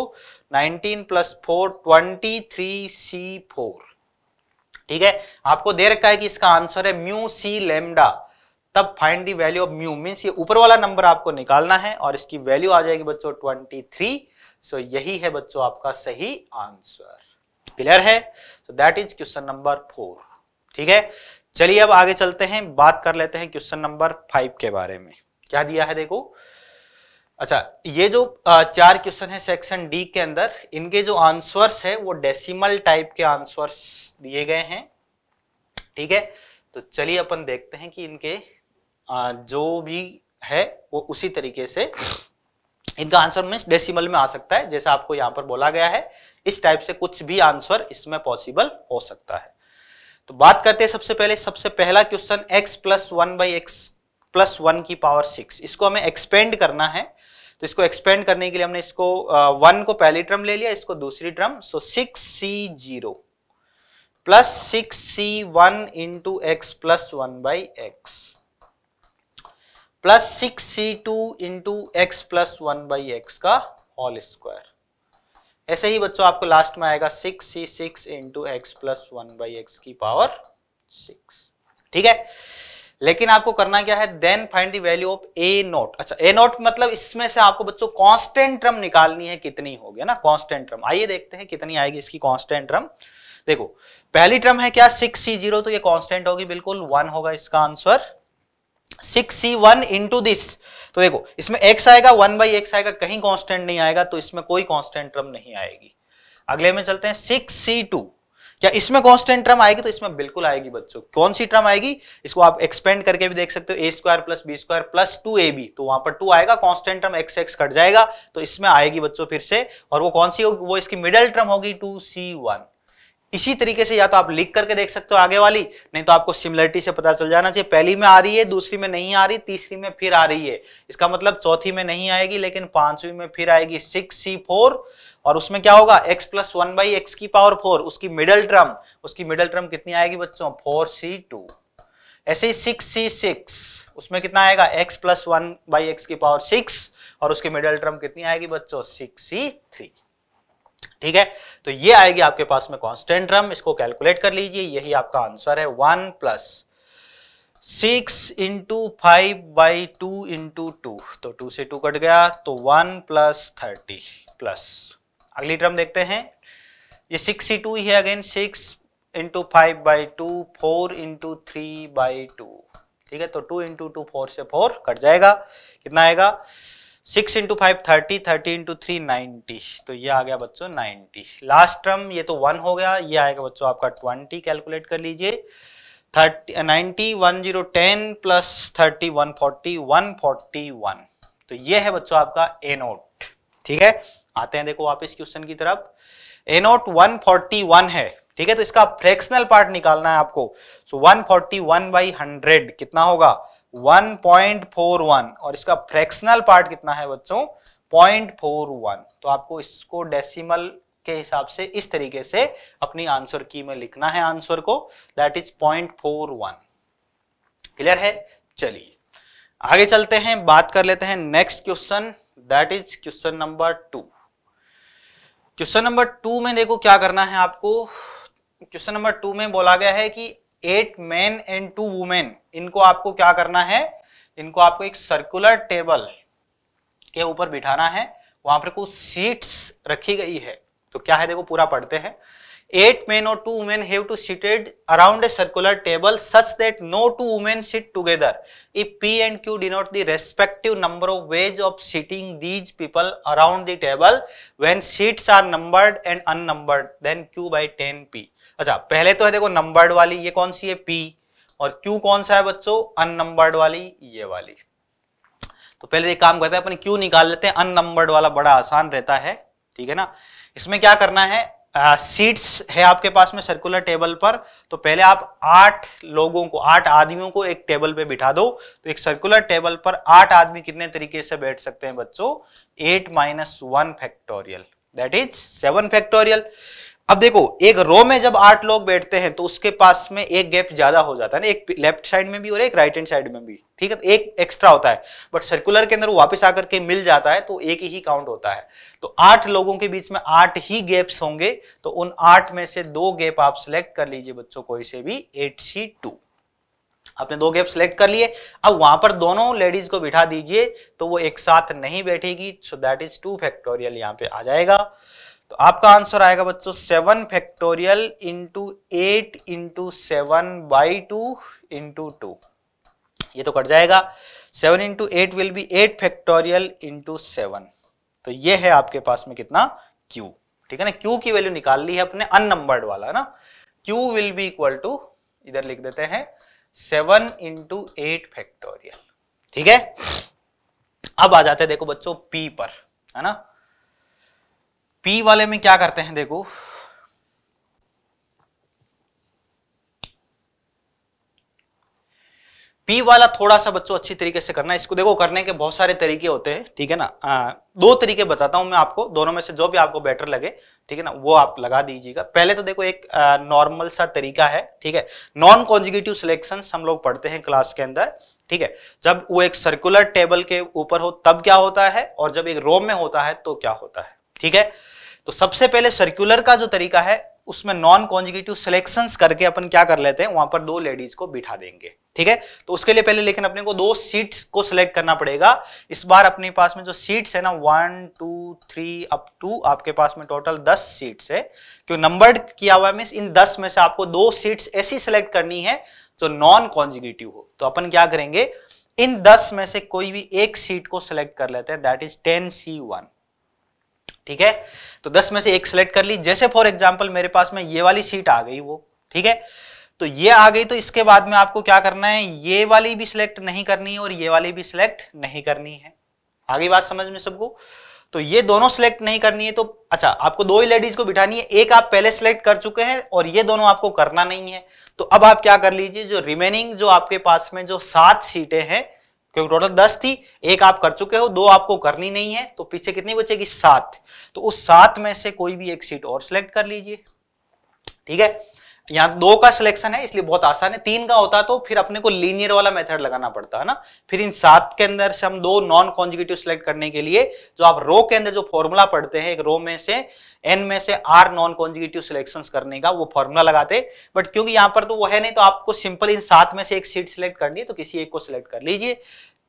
19 plus four twenty three C four ठीक है आपको दे रखा है कि इसका आंसर है म्यू सी लेमडा तब find the value of mu means ये ऊपर वाला नंबर आपको निकालना है और इसकी वैल्यू आ जाएगी बच्चों थ्री सो so, यही है बच्चों आपका सही आंसर क्लियर है so that is question number four ठीक है चलिए अब आगे चलते हैं बात कर लेते हैं क्वेश्चन नंबर फाइव के बारे में क्या दिया है देखो अच्छा ये जो चार क्वेश्चन है सेक्शन डी के अंदर इनके जो आंसर्स है वो डेसिमल टाइप के आंसर्स दिए गए हैं ठीक है तो चलिए अपन देखते हैं कि इनके जो भी है वो उसी तरीके से इनका आंसर मीन डेसिमल में आ सकता है जैसे आपको यहां पर बोला गया है इस टाइप से कुछ भी आंसर इसमें पॉसिबल हो सकता है तो बात करते हैं सबसे पहले सबसे पहला question x plus one by x plus one की पावर सिक्स इसको हमें एक्सपेंड करना है तो इसको एक्सपेंड करने के लिए हमने इसको वन uh, को पहली ट्रम ले लिया इसको दूसरी term so six C zero plus six C one into x plus one by x plus six C two into x plus one by x का होल स्क्वायर ऐसे ही बच्चों आपको लास्ट में आएगा six C six into x plus one by x की पावर सिक्स ठीक है लेकिन आपको करना क्या है then find the value of a naught अच्छा ए नोट मतलब इसमें से आपको बच्चों कांस्टेंट टर्म निकालनी है कितनी होगी ना कांस्टेंट टर्म आइए देखते हैं कितनी आएगी इसकी कांस्टेंट टर्म देखो पहली टर्म है क्या सिक्स सी जीरो तो ये कांस्टेंट होगी बिल्कुल वन होगा इसका answer six C one into this तो देखो इसमें एक्स आएगा वन बाई एक्स आएगा कहीं कांस्टेंट नहीं आएगा तो इसमें कोई कांस्टेंट टर्म नहीं आएगी अगले में चलते हैं सिक्स सी टू क्या इसमें कांस्टेंट टर्म आएगी तो इसमें बिल्कुल आएगी बच्चों कौन सी टर्म आएगी इसको आप एक्सपेंड करके भी देख सकते हो a square plus b square plus two a b तो वहां पर टू आएगा constant term x x cut जाएगा तो इसमें आएगी बच्चों फिर से और वो कौन सी होगी वो इसकी मिडल टर्म होगी टू सी वन इसी तरीके से या तो आप लिख करके देख सकते हो आगे वाली नहीं तो आपको सिमिलरिटी से पता चल जाना चाहिए पहली में आ रही है दूसरी में नहीं आ रही तीसरी में फिर आ रही है इसका मतलब चौथी में नहीं आएगी लेकिन पांचवी में फिर आएगी सिक्स सी फोर और उसमें क्या होगा x plus one by x की पावर फोर उसकी मिडल टर्म उसकी मिडल टर्म कितनी आएगी बच्चों फोर सी टू ऐसे ही सिक्स सी सिक्स उसमें कितना आएगा x plus one by x की पावर सिक्स और उसकी मिडल टर्म कितनी आएगी बच्चों सिक्स सी थ्री ठीक है तो ये आएगी आपके पास में कॉन्स्टेंट ड्रम इसको कैलकुलेट कर लीजिए यही आपका आंसर है one plus six into five by two into two तो टू से टू कट गया तो वन प्लस थर्टी प्लस अगली टर्म देखते हैं ये सिक्स ही टू ही again six into five by two four into three by two ठीक है तो टू इंटू टू फोर से फोर कट जाएगा कितना आएगा six into five thirty thirty into three ninety तो ये आ गया बच्चों नाइनटी लास्ट टर्म ये तो वन हो गया ये आएगा बच्चों आपका ट्वेंटी कैलकुलेट कर लीजिए thirty ninety one zero ten plus thirty one forty one forty one तो ये है बच्चों आपका ए नोट ठीक है आते हैं देखो वापस क्वेश्चन की तरफ a naught one forty one है ठीक है तो इसका फ्रैक्शनल पार्ट निकालना है आपको so one forty one by hundred कितना होगा 1.41 और इसका फ्रैक्शनल पार्ट कितना है बच्चों 0.41 तो आपको इसको डेसिमल के हिसाब से इस तरीके से अपनी आंसर की में लिखना है आंसर को दैट इज 0.41 क्लियर है चलिए आगे चलते हैं बात कर लेते हैं next question that is question number two question number two में देखो क्या करना है आपको क्वेश्चन नंबर टू में बोला गया है कि eight man and two women इनको आपको क्या करना है इनको आपको एक सर्कुलर टेबल के ऊपर बिठाना है वहां पर कुछ सीट्स रखी गई है तो क्या है देखो पूरा पढ़ते हैं एट मैन और two women have to seated around a circular table such that no two women seat together if P and Q denote the respective number of ways of seating these people around the table when seats are numbered and unnumbered then Q by ten P अच्छा पहले तो है देखो नंबर्ड वाली ये कौन सी है पी और क्यू कौन सा है बच्चों अननंबर्ड वाली ये वाली तो पहले एक काम करते हैं अपने क्यू निकाल लेते हैं अननंबर्ड वाला बड़ा आसान रहता है ठीक है ना इसमें क्या करना है सीट्स है आपके पास में सर्कुलर टेबल पर तो पहले आप आठ लोगों को आठ आदमियों को एक टेबल पे बिठा दो तो एक सर्कुलर टेबल पर आठ आदमी कितने तरीके से बैठ सकते हैं बच्चों eight minus one factorial that is seven factorial अब देखो एक रो में जब आठ लोग बैठते हैं तो उसके पास में एक गैप ज्यादा हो जाता है ना एक लेफ्ट साइड में भी और एक राइट हैंड साइड में भी ठीक है तो एक एक्स्ट्रा होता है बट सर्कुलर के अंदर वो वापस आकर के मिल जाता है तो एक ही काउंट होता है तो आठ लोगों के बीच में आठ ही गैप्स होंगे तो उन आठ में से दो गैप आप सिलेक्ट कर लीजिए बच्चों कोई से भी एट सी टू आपने दो गैप सिलेक्ट कर लिए अब वहां पर दोनों लेडीज को बिठा दीजिए तो वो एक साथ नहीं बैठेगी so that is two factorial यहाँ पे आ जाएगा तो आपका आंसर आएगा बच्चों seven factorial into eight into seven by two into two ये तो कट जाएगा seven into eight will be eight factorial into seven तो ये है आपके पास में कितना क्यू ठीक है ना क्यू की वैल्यू निकाल ली है अपने अननंबर्ड वाला ना Q will be equal to इधर लिख देते हैं सेवन इंटू एट फैक्टोरियल ठीक है अब आ जाते हैं देखो बच्चों पी पर है ना पी वाले में क्या करते हैं देखो पी वाला थोड़ा सा बच्चों अच्छी तरीके से करना इसको देखो करने के बहुत सारे तरीके होते हैं ठीक है ना आ, दो तरीके बताता हूं मैं आपको दोनों में से जो भी आपको बेटर लगे ठीक है ना वो आप लगा दीजिएगा पहले तो देखो एक नॉर्मल सा तरीका है ठीक है नॉन कॉन्जिक्यूटिव सिलेक्शन हम लोग पढ़ते हैं क्लास के अंदर ठीक है जब वो एक सर्कुलर टेबल के ऊपर हो तब क्या होता है और जब एक रोम में होता है तो क्या होता है ठीक है तो सबसे पहले सर्कुलर का जो तरीका है उसमें नॉन कॉन्जिगेटिव सिलेक्शन करके अपन क्या कर लेते हैं वहां पर दो लेडीज को बिठा देंगे ठीक है तो उसके लिए पहले लेकिन अपने को दो सीट्स को सिलेक्ट करना पड़ेगा इस बार अपने पास में जो सीट्स है ना one two three up to आपके पास में टोटल दस सीट्स है क्यों नंबर्ड किया हुआ है मीन इन दस में से आपको दो सीट्स ऐसी सिलेक्ट करनी है जो नॉन कॉन्जिगेटिव हो तो अपन क्या करेंगे इन दस में से कोई भी एक सीट को सिलेक्ट कर लेते हैं that is ten C one ठीक है तो दस में से एक सिलेक्ट कर ली जैसे फॉर एग्जाम्पल मेरे पास में ये वाली सीट आ गई वो ठीक है तो ये आ गई तो इसके बाद में आपको क्या करना है ये वाली भी सिलेक्ट नहीं करनी है और ये वाली भी सिलेक्ट नहीं करनी है आगे बात समझ में सबको तो ये दोनों सिलेक्ट नहीं करनी है तो अच्छा आपको दो ही लेडीज को बिठानी है एक आप पहले सिलेक्ट कर चुके हैं और ये दोनों आपको करना नहीं है तो अब आप क्या कर लीजिए जो रिमेनिंग जो आपके पास में जो सात सीटें हैं क्योंकि टोटल दस थी एक आप कर चुके हो दो आपको करनी नहीं है तो पीछे कितनी बचेगी सात तो उस सात में से कोई भी एक सीट और सिलेक्ट कर लीजिए ठीक है यहां दो का सिलेक्शन है इसलिए बहुत आसान है तीन का होता तो फिर अपने को लीनियर वाला मेथड लगाना पड़ता है ना फिर इन सात के अंदर से हम दो नॉन कॉन्जिक्यूटिव सिलेक्ट करने के लिए जो आप रो के अंदर जो फॉर्मूला पढ़ते हैं एक रो में से एन में से आर नॉन कॉन्जिगेटिव सिलेक्शन करने का वो फॉर्मूला लगाते बट क्योंकि यहाँ पर तो वो है नहीं तो आपको सिंपल इन सात में से एक सीट सिलेक्ट करनी है तो किसी एक को सिलेक्ट कर लीजिए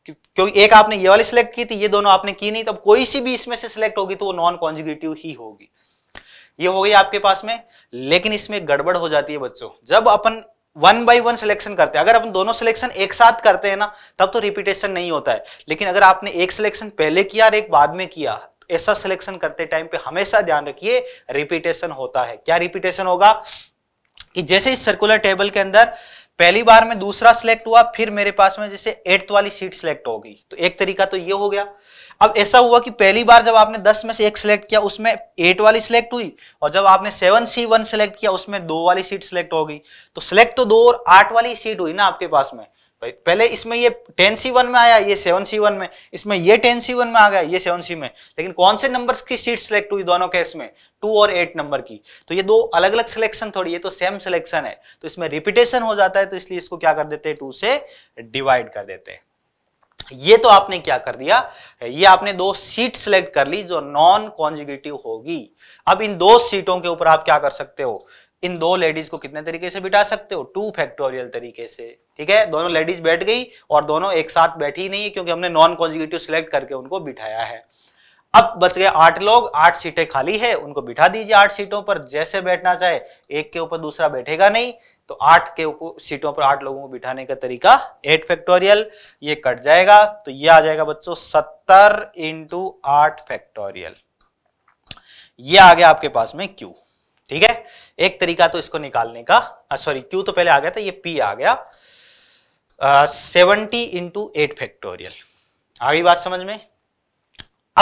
क्योंकि एक आपने ये वाली सिलेक्ट की थी ये दोनों आपने की नहीं तो कोई सी भी इसमें से सिलेक्ट होगी तो वो नॉन कॉन्जिगेटिव ही होगी ये हो गई आपके पास में लेकिन इसमें गड़बड़ हो जाती है बच्चों जब अपन वन बाई वन सिलेक्शन करते हैं अगर अपन दोनों सिलेक्शन एक साथ करते हैं ना तब तो रिपीटेशन नहीं होता है लेकिन अगर आपने एक सिलेक्शन पहले किया और एक बाद में किया ऐसा सिलेक्शन करते टाइम पे हमेशा ध्यान रखिए रिपीटेशन होता है क्या रिपीटेशन होगा कि जैसे इस सर्कुलर टेबल के अंदर पहली बार में दूसरा सिलेक्ट हुआ फिर मेरे पास में जैसे एट्थ वाली सीट सिलेक्ट हो गई तो एक तरीका तो ये हो गया अब ऐसा हुआ कि पहली बार जब आपने 10 में से एक सिलेक्ट किया उसमें एट वाली सिलेक्ट हुई और जब आपने सेवन सी वन सिलेक्ट किया उसमें दो वाली सीट सिलेक्ट हो गई तो सिलेक्ट तो दो और आठ वाली सीट हुई ना आपके पास में पहले इसमें ये टेन सी वन में आया ये सेवन सी वन में इसमें ये टेन सी वन में आ गया ये सेवन सी में लेकिन कौन से नंबर्स की सीट सिलेक्ट हुई दोनों केस में टू और एट नंबर की तो ये दो अलग अलग सिलेक्शन थोड़ी है तो सेम सिलेक्शन है तो इसमें रिपीटेशन हो जाता है तो इसलिए इसको क्या कर देते हैं टू से डिवाइड कर देते हैं ये तो आपने क्या कर दिया ये आपने दो सीट सिलेक्ट कर ली जो नॉन कॉन्जिगेटिव होगी अब इन दो सीटों के ऊपर आप क्या कर सकते हो इन दो लेडीज को कितने तरीके से बिठा सकते हो टू फैक्टोरियल तरीके से ठीक है दोनों लेडीज बैठ गई और दोनों एक साथ बैठी नहीं है क्योंकि हमने नॉन कॉन्जिक्यूटिव सिलेक्ट करके उनको बिठाया है अब बच गए आठ लोग आठ सीटें खाली है उनको बिठा दीजिए आठ सीटों पर जैसे बैठना चाहे एक के ऊपर दूसरा बैठेगा नहीं तो आठ के ऊपर सीटों पर आठ लोगों को बिठाने का तरीका एट फैक्टोरियल ये कट जाएगा तो ये आ जाएगा बच्चों सत्तर इंटू आठ फैक्टोरियल ये आ गया आपके पास में क्यू ठीक है एक तरीका तो इसको निकालने का सॉरी क्यू तो पहले आ गया था ये पी आ गया सेवनटी इंटू एट फैक्टोरियल आ गई बात समझ में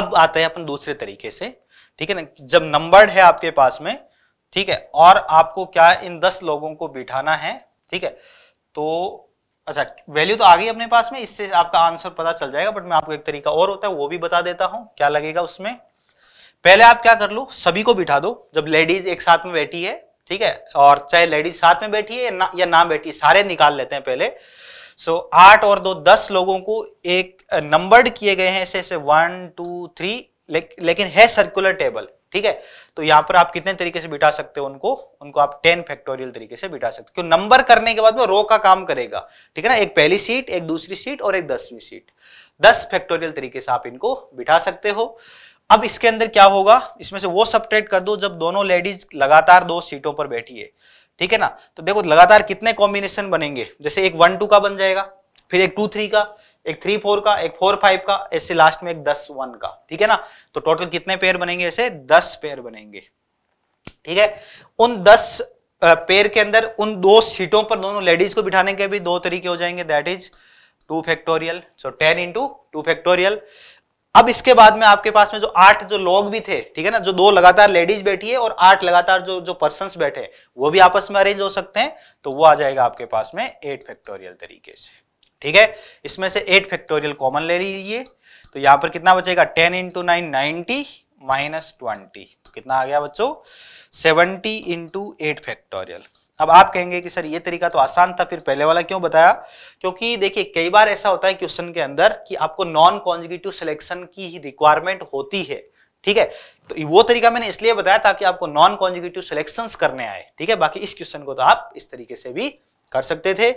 अब आते हैं अपन दूसरे तरीके से ठीक है ना जब नंबर्ड है आपके पास में ठीक है और आपको क्या इन दस लोगों को बिठाना है ठीक है तो अच्छा वैल्यू तो आ गई अपने पास में इससे आपका आंसर पता चल जाएगा बट मैं आपको एक तरीका और होता है वो भी बता देता हूं क्या लगेगा उसमें पहले आप क्या कर लो सभी को बिठा दो जब लेडीज एक साथ में बैठी है ठीक है और चाहे लेडीज साथ में बैठी है या ना, या ना बैठी सारे निकाल लेते हैं पहले सो so, आठ और दो दस लोगों को एक नंबर्ड किए गए हैं ऐसे ऐसे वन टू थ्री ले, लेकिन है सर्कुलर टेबल ठीक है तो यहां पर आप कितने तरीके से बिठा सकते हो उनको उनको आप टेन फैक्टोरियल तरीके से बिठा सकते हो क्यों नंबर करने के बाद में रो का काम करेगा ठीक है ना एक पहली सीट एक दूसरी सीट और एक दसवीं सीट दस फैक्टोरियल तरीके से आप इनको बिठा सकते हो अब इसके अंदर क्या होगा इसमें से वो सब्ट्रैक्ट कर दो जब दोनों लेडीज लगातार दो सीटों पर बैठी है ठीक है ना तो देखो लगातार कितने कॉम्बिनेशन बनेंगे जैसे एक वन टू का बन जाएगा फिर एक टू थ्री का एक थ्री फोर का एक फोर फाइव का ऐसे लास्ट में एक दस वन का ठीक है ना तो टोटल कितने पेयर बनेंगे ऐसे दस पेयर बनेंगे ठीक है उन दस पेयर के अंदर उन दो सीटों पर दोनों लेडीज को बिठाने के भी दो तरीके हो जाएंगे that is two factorial so ten into two factorial अब इसके बाद में आपके पास में जो आठ जो लोग भी थे ठीक है ना जो दो लगातार लेडीज बैठी है और आठ लगातार जो जो पर्सन बैठे वो भी आपस में अरेंज हो सकते हैं तो वो आ जाएगा आपके पास में एट फैक्टोरियल तरीके से ठीक है इसमें से एट फैक्टोरियल कॉमन ले लीजिए तो यहां पर कितना बचेगा ten into nine ninety minus twenty कितना आ गया बच्चों सेवेंटी इंटू एट फैक्टोरियल अब आप कहेंगे कि सर ये तरीका तो आसान था फिर पहले वाला क्यों बताया क्योंकि देखिए कई बार ऐसा होता है क्वेश्चन के अंदर कि आपको नॉन कॉन्जिगेटिव सिलेक्शन की ही रिक्वायरमेंट होती है ठीक है तो वो तरीका मैंने इसलिए बताया ताकि आपको नॉन कॉन्जिगेटिव सिलेक्शन करने आए ठीक है बाकी इस क्वेश्चन को तो आप इस तरीके से भी कर सकते थे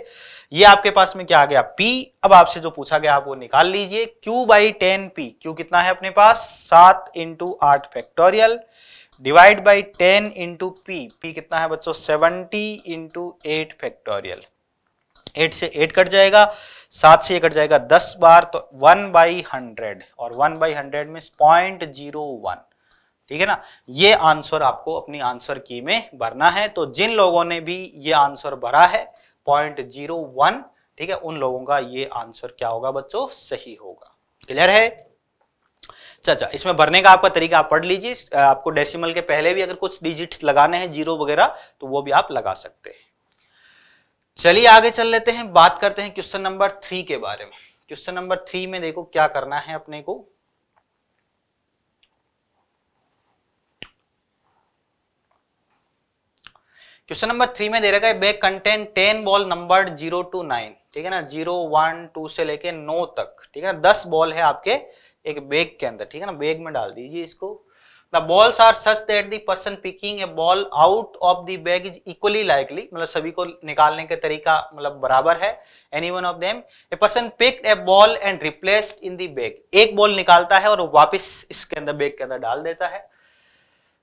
ये आपके पास में क्या आ गया P अब आपसे जो पूछा गया आप वो निकाल लीजिए Q by ten P Q कितना है अपने पास सात इंटू आठ factorial divide by ten into P P कितना है बच्चों seventy into eight factorial eight से एट कट जाएगा सात से ये कट जाएगा दस बार तो वन बाई हंड्रेड और one by hundred mean point zero one ठीक है ना ये आंसर आपको अपनी आंसर की में भरना है तो जिन लोगों ने भी ये आंसर भरा है पॉइंट जीरो वन ठीक है उन लोगों का ये आंसर क्या होगा बच्चों सही होगा क्लियर है चाचा इसमें भरने का आपका तरीका आप पढ़ लीजिए आपको डेसिमल के पहले भी अगर कुछ डिजिट्स लगाने हैं जीरो वगैरह तो वो भी आप लगा सकते हैं चलिए आगे चल लेते हैं बात करते हैं क्वेश्चन नंबर थ्री के बारे में क्वेश्चन नंबर थ्री में देखो क्या करना है अपने को क्वेश्चन नंबर थ्री में दे रखा है bag contain ten ball number zero to nine ठीक है ना जीरो वन टू से लेके नो तक ठीक है ना दस बॉल है आपके एक बैग के अंदर ठीक है ना बैग में डाल दीजिए इसको the balls are such that the person picking a ball out of the bag is equally likely मतलब सभी को निकालने का तरीका मतलब बराबर है any one of them a person picked a ball and replaced in the bag एक बॉल निकालता है और वापस इसके अंदर बैग के अंदर डाल देता है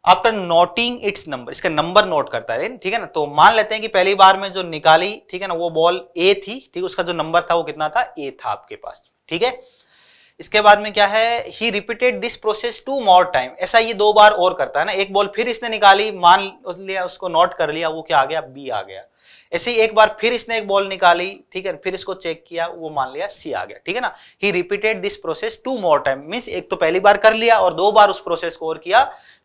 आफ्टर नोटिंग इट्स नंबर इसका नंबर नोट करता है ठीक है ना तो मान लेते हैं कि पहली बार में जो निकाली ठीक है ना वो बॉल ए थी ठीक उसका जो नंबर था वो कितना था ए था आपके पास ठीक है इसके बाद में क्या है he repeated this process two more time ऐसा ये दो बार और करता है ना एक बॉल फिर इसने निकाली मान लिया उसको नोट कर लिया वो क्या आ गया बी आ गया ऐसे ही एक बार फिर इसने एक बॉल निकाली ठीक है फिर इसको चेक किया वो मान लिया सी आ गया ठीक है ना he repeated this process two more time means एक तो पहली बार कर लिया और दो बार उस प्रोसेस को और किया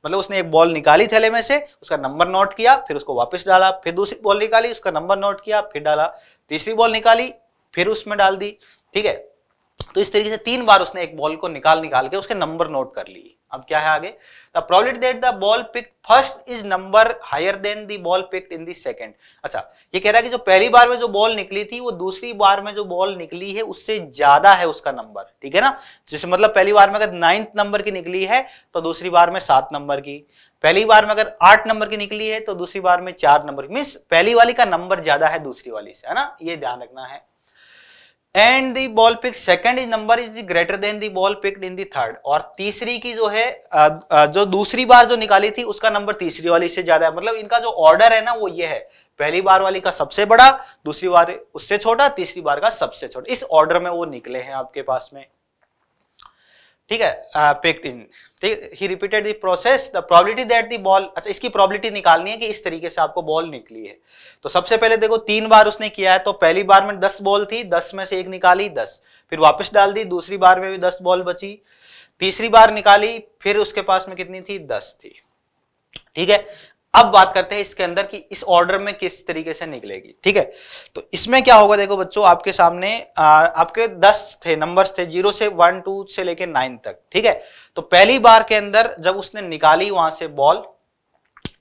मतलब उसने एक बॉल निकाली थैले में से उसका नंबर नोट किया फिर उसको वापस डाला फिर दूसरी बॉल निकाली उसका नंबर नोट किया फिर डाला तीसरी बॉल निकाली फिर उसमें डाल दी ठीक है तो इस तरीके से तीन बार उसने एक बॉल को निकाल निकाल के उसके नंबर नोट कर लिए अब क्या है आगे the probability that the ball pick first is number higher than the ball pick in the second अच्छा ये कह रहा है कि जो पहली बार में जो बॉल निकली थी वो दूसरी बार में जो बॉल निकली है उससे ज्यादा है उसका नंबर ठीक है ना जैसे मतलब पहली बार में अगर नाइन्थ नंबर की निकली है तो दूसरी बार में सात नंबर की पहली बार में अगर आठ नंबर की निकली है तो दूसरी बार में चार नंबर मीन्स पहली वाली का नंबर ज्यादा है दूसरी वाली से है ना ये ध्यान रखना है and the ball pick second is number is greater than the ball picked in the third और तीसरी की जो है जो दूसरी बार जो निकाली थी उसका नंबर तीसरी वाली से ज्यादा है मतलब इनका जो ऑर्डर है ना वो ये है पहली बार वाली का सबसे बड़ा दूसरी बार उससे छोटा तीसरी बार का सबसे छोटा इस ऑर्डर में वो निकले हैं आपके पास में ठीक है पेक्ट इन ठीक he repeated the process the probability that the ball अच्छा इसकी प्रॉबिलिटी निकालनी है कि इस तरीके से आपको बॉल निकली है तो सबसे पहले देखो तीन बार उसने किया है तो पहली बार में दस बॉल थी दस में से एक निकाली दस फिर वापस डाल दी दूसरी बार में भी दस बॉल बची तीसरी बार निकाली फिर उसके पास में कितनी थी दस थी ठीक है अब बात करते हैं इसके अंदर कि इस ऑर्डर में किस तरीके से निकलेगी ठीक है तो इसमें क्या होगा देखो बच्चों आपके सामने आ, आपके 10 थे नंबर्स थे जीरो से वन टू से लेके नाइन तक ठीक है तो पहली बार के अंदर जब उसने निकाली वहां से बॉल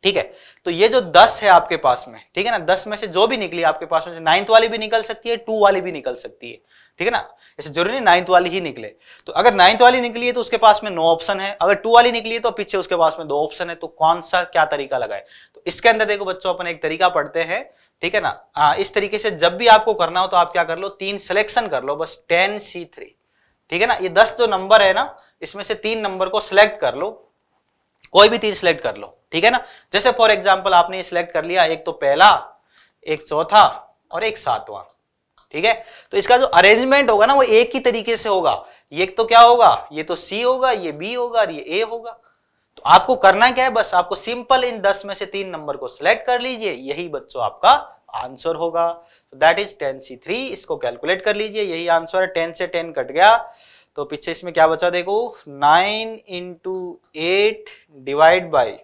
ठीक है तो ये जो दस है आपके पास में ठीक है ना दस में से जो भी निकली आपके पास में नाइन्थ वाली भी निकल सकती है टू वाली भी निकल सकती है ठीक है ना इसे जरूरी नहीं नाइन्थ वाली ही निकले तो अगर नाइन्थ वाली निकली है तो उसके पास में नो ऑप्शन है अगर टू वाली निकली है तो पीछे उसके पास में दो ऑप्शन है तो कौन सा क्या तरीका लगाए तो इसके अंदर देखो बच्चों अपन एक तरीका पढ़ते हैं ठीक है ना आ, हाँ, इस तरीके से जब भी आपको करना हो तो आप क्या कर लो तीन सिलेक्शन कर लो बस टेन सी थ्री ठीक है ना ये दस जो नंबर है ना इसमें से तीन नंबर को सिलेक्ट कर लो कोई भी तीन सिलेक्ट कर लो ठीक है ना जैसे फॉर एग्जाम्पल आपने सिलेक्ट कर लिया एक तो पहला एक चौथा और एक सातवां ठीक है तो इसका जो अरेंजमेंट होगा ना वो एक ही तरीके से होगा ये तो क्या होगा ये तो सी होगा ये बी होगा और ये ए होगा तो आपको करना क्या है बस आपको सिंपल इन दस में से तीन नंबर को सिलेक्ट कर लीजिए यही बच्चों आपका आंसर होगा that is ten C three इसको कैलकुलेट कर लीजिए यही आंसर है टेन से टेन कट गया तो पीछे इसमें क्या बचा देखो nine into eight divide by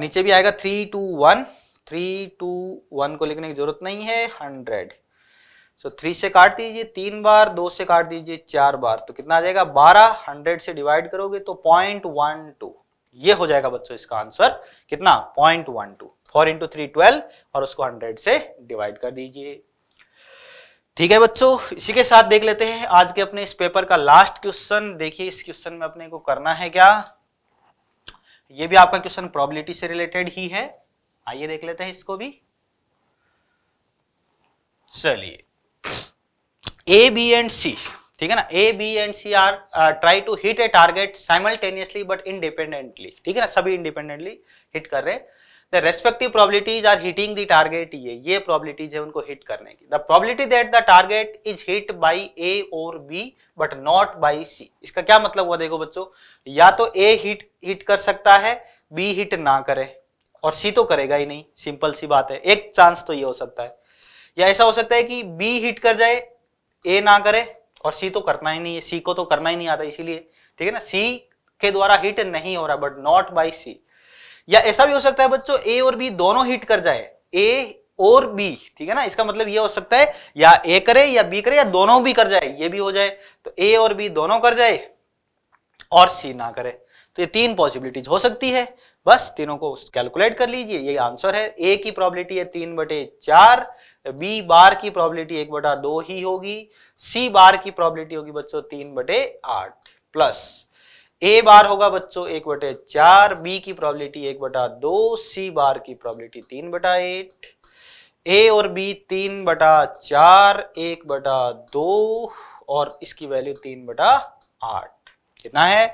नीचे भी आएगा three two one three two one को लिखने की जरूरत नहीं है हंड्रेड सो थ्री से काट दीजिए तीन बार दो से काट दीजिए चार बार तो कितना आ जाएगा बारह हंड्रेड से डिवाइड करोगे तो पॉइंट वन टू ये हो जाएगा बच्चों इसका आंसर कितना point one two four into three twelve और उसको हंड्रेड से डिवाइड कर दीजिए ठीक है बच्चों इसी के साथ देख लेते हैं आज के अपने इस पेपर का लास्ट क्वेश्चन देखिए इस क्वेश्चन में अपने को करना है क्या ये भी आपका क्वेश्चन प्रोबेबिलिटी से रिलेटेड ही है आइए देख लेते हैं इसको भी चलिए ए बी एंड सी ठीक है ना A B and C are try to hit a target simultaneously but independently ठीक है ना सभी इंडिपेंडेंटली हिट कर रहे हैं the respective probabilities are hitting the target ये ये प्रॉबिलिटीज है उनको हिट करने की the probability that the target is hit by A और B but not by C इसका क्या मतलब हुआ देखो बच्चों या तो ए हिट हिट कर सकता है बी हिट ना करे और सी तो करेगा ही नहीं सिंपल सी बात है एक चांस तो ये हो सकता है या ऐसा हो सकता है कि बी हिट कर जाए ए ना करे और सी तो करना ही नहीं है सी को तो करना ही नहीं आता इसीलिए ठीक है ना सी के द्वारा हिट नहीं हो रहा बट नॉट बाई सी या ऐसा भी हो सकता है बच्चों ए और बी दोनों हिट कर जाए ए और बी ठीक है ना इसका मतलब ये हो सकता है या ए करे या बी करे या दोनों भी कर जाए ये भी हो जाए तो ए और बी दोनों कर जाए और सी ना करे तो ये तीन पॉसिबिलिटीज हो सकती है बस तीनों को कैलकुलेट कर लीजिए ये आंसर है ए की प्रोबेबिलिटी है तीन बटे चार बी बार की प्रोबेबिलिटी एक बटा दो ही होगी सी बार की प्रोबेबिलिटी होगी बच्चों तीन बटे आठ प्लस ए बार होगा बच्चों एक बटे चार बी की प्रोबेबिलिटी एक बटा दो सी बार की प्रोबेबिलिटी तीन बटा एट ए और बी तीन बटा चार एक बटा दो और इसकी वैल्यू तीन बटा आठ कितना है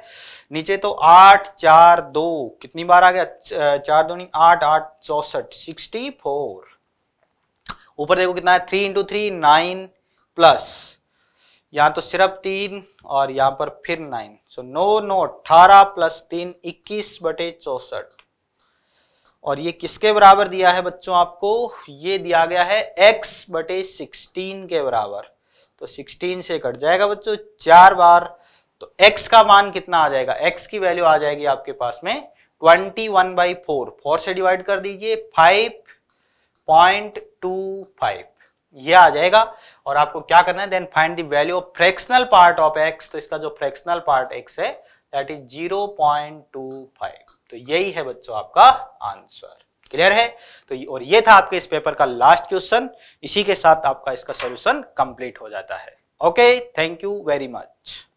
नीचे तो आठ चार दो कितनी बार आ गया चार दो नहीं आठ आठ चौसठ सिक्सटी फोर ऊपर देखो कितना है three into three nine plus यहाँ तो सिर्फ तीन और यहाँ पर फिर नाइन सो नो नो अठारह प्लस तीन इक्कीस बटे चौसठ और ये किसके बराबर दिया है बच्चों आपको ये दिया गया है x बटे सिक्सटीन के बराबर तो सिक्सटीन से कट जाएगा बच्चों चार बार तो x का मान कितना आ जाएगा x की वैल्यू आ जाएगी आपके पास में twenty one by four four से डिवाइड कर दीजिए फाइव पॉइंट टू फाइव ये आ जाएगा और आपको क्या करना है then find the value of fractional part of x तो इसका जो फ्रैक्शनल पार्ट एक्स है दैट इज 0.25 तो यही है बच्चों आपका आंसर क्लियर है तो और ये था आपके इस पेपर का लास्ट क्वेश्चन इसी के साथ आपका इसका सोल्यूशन कंप्लीट हो जाता है okay thank you very much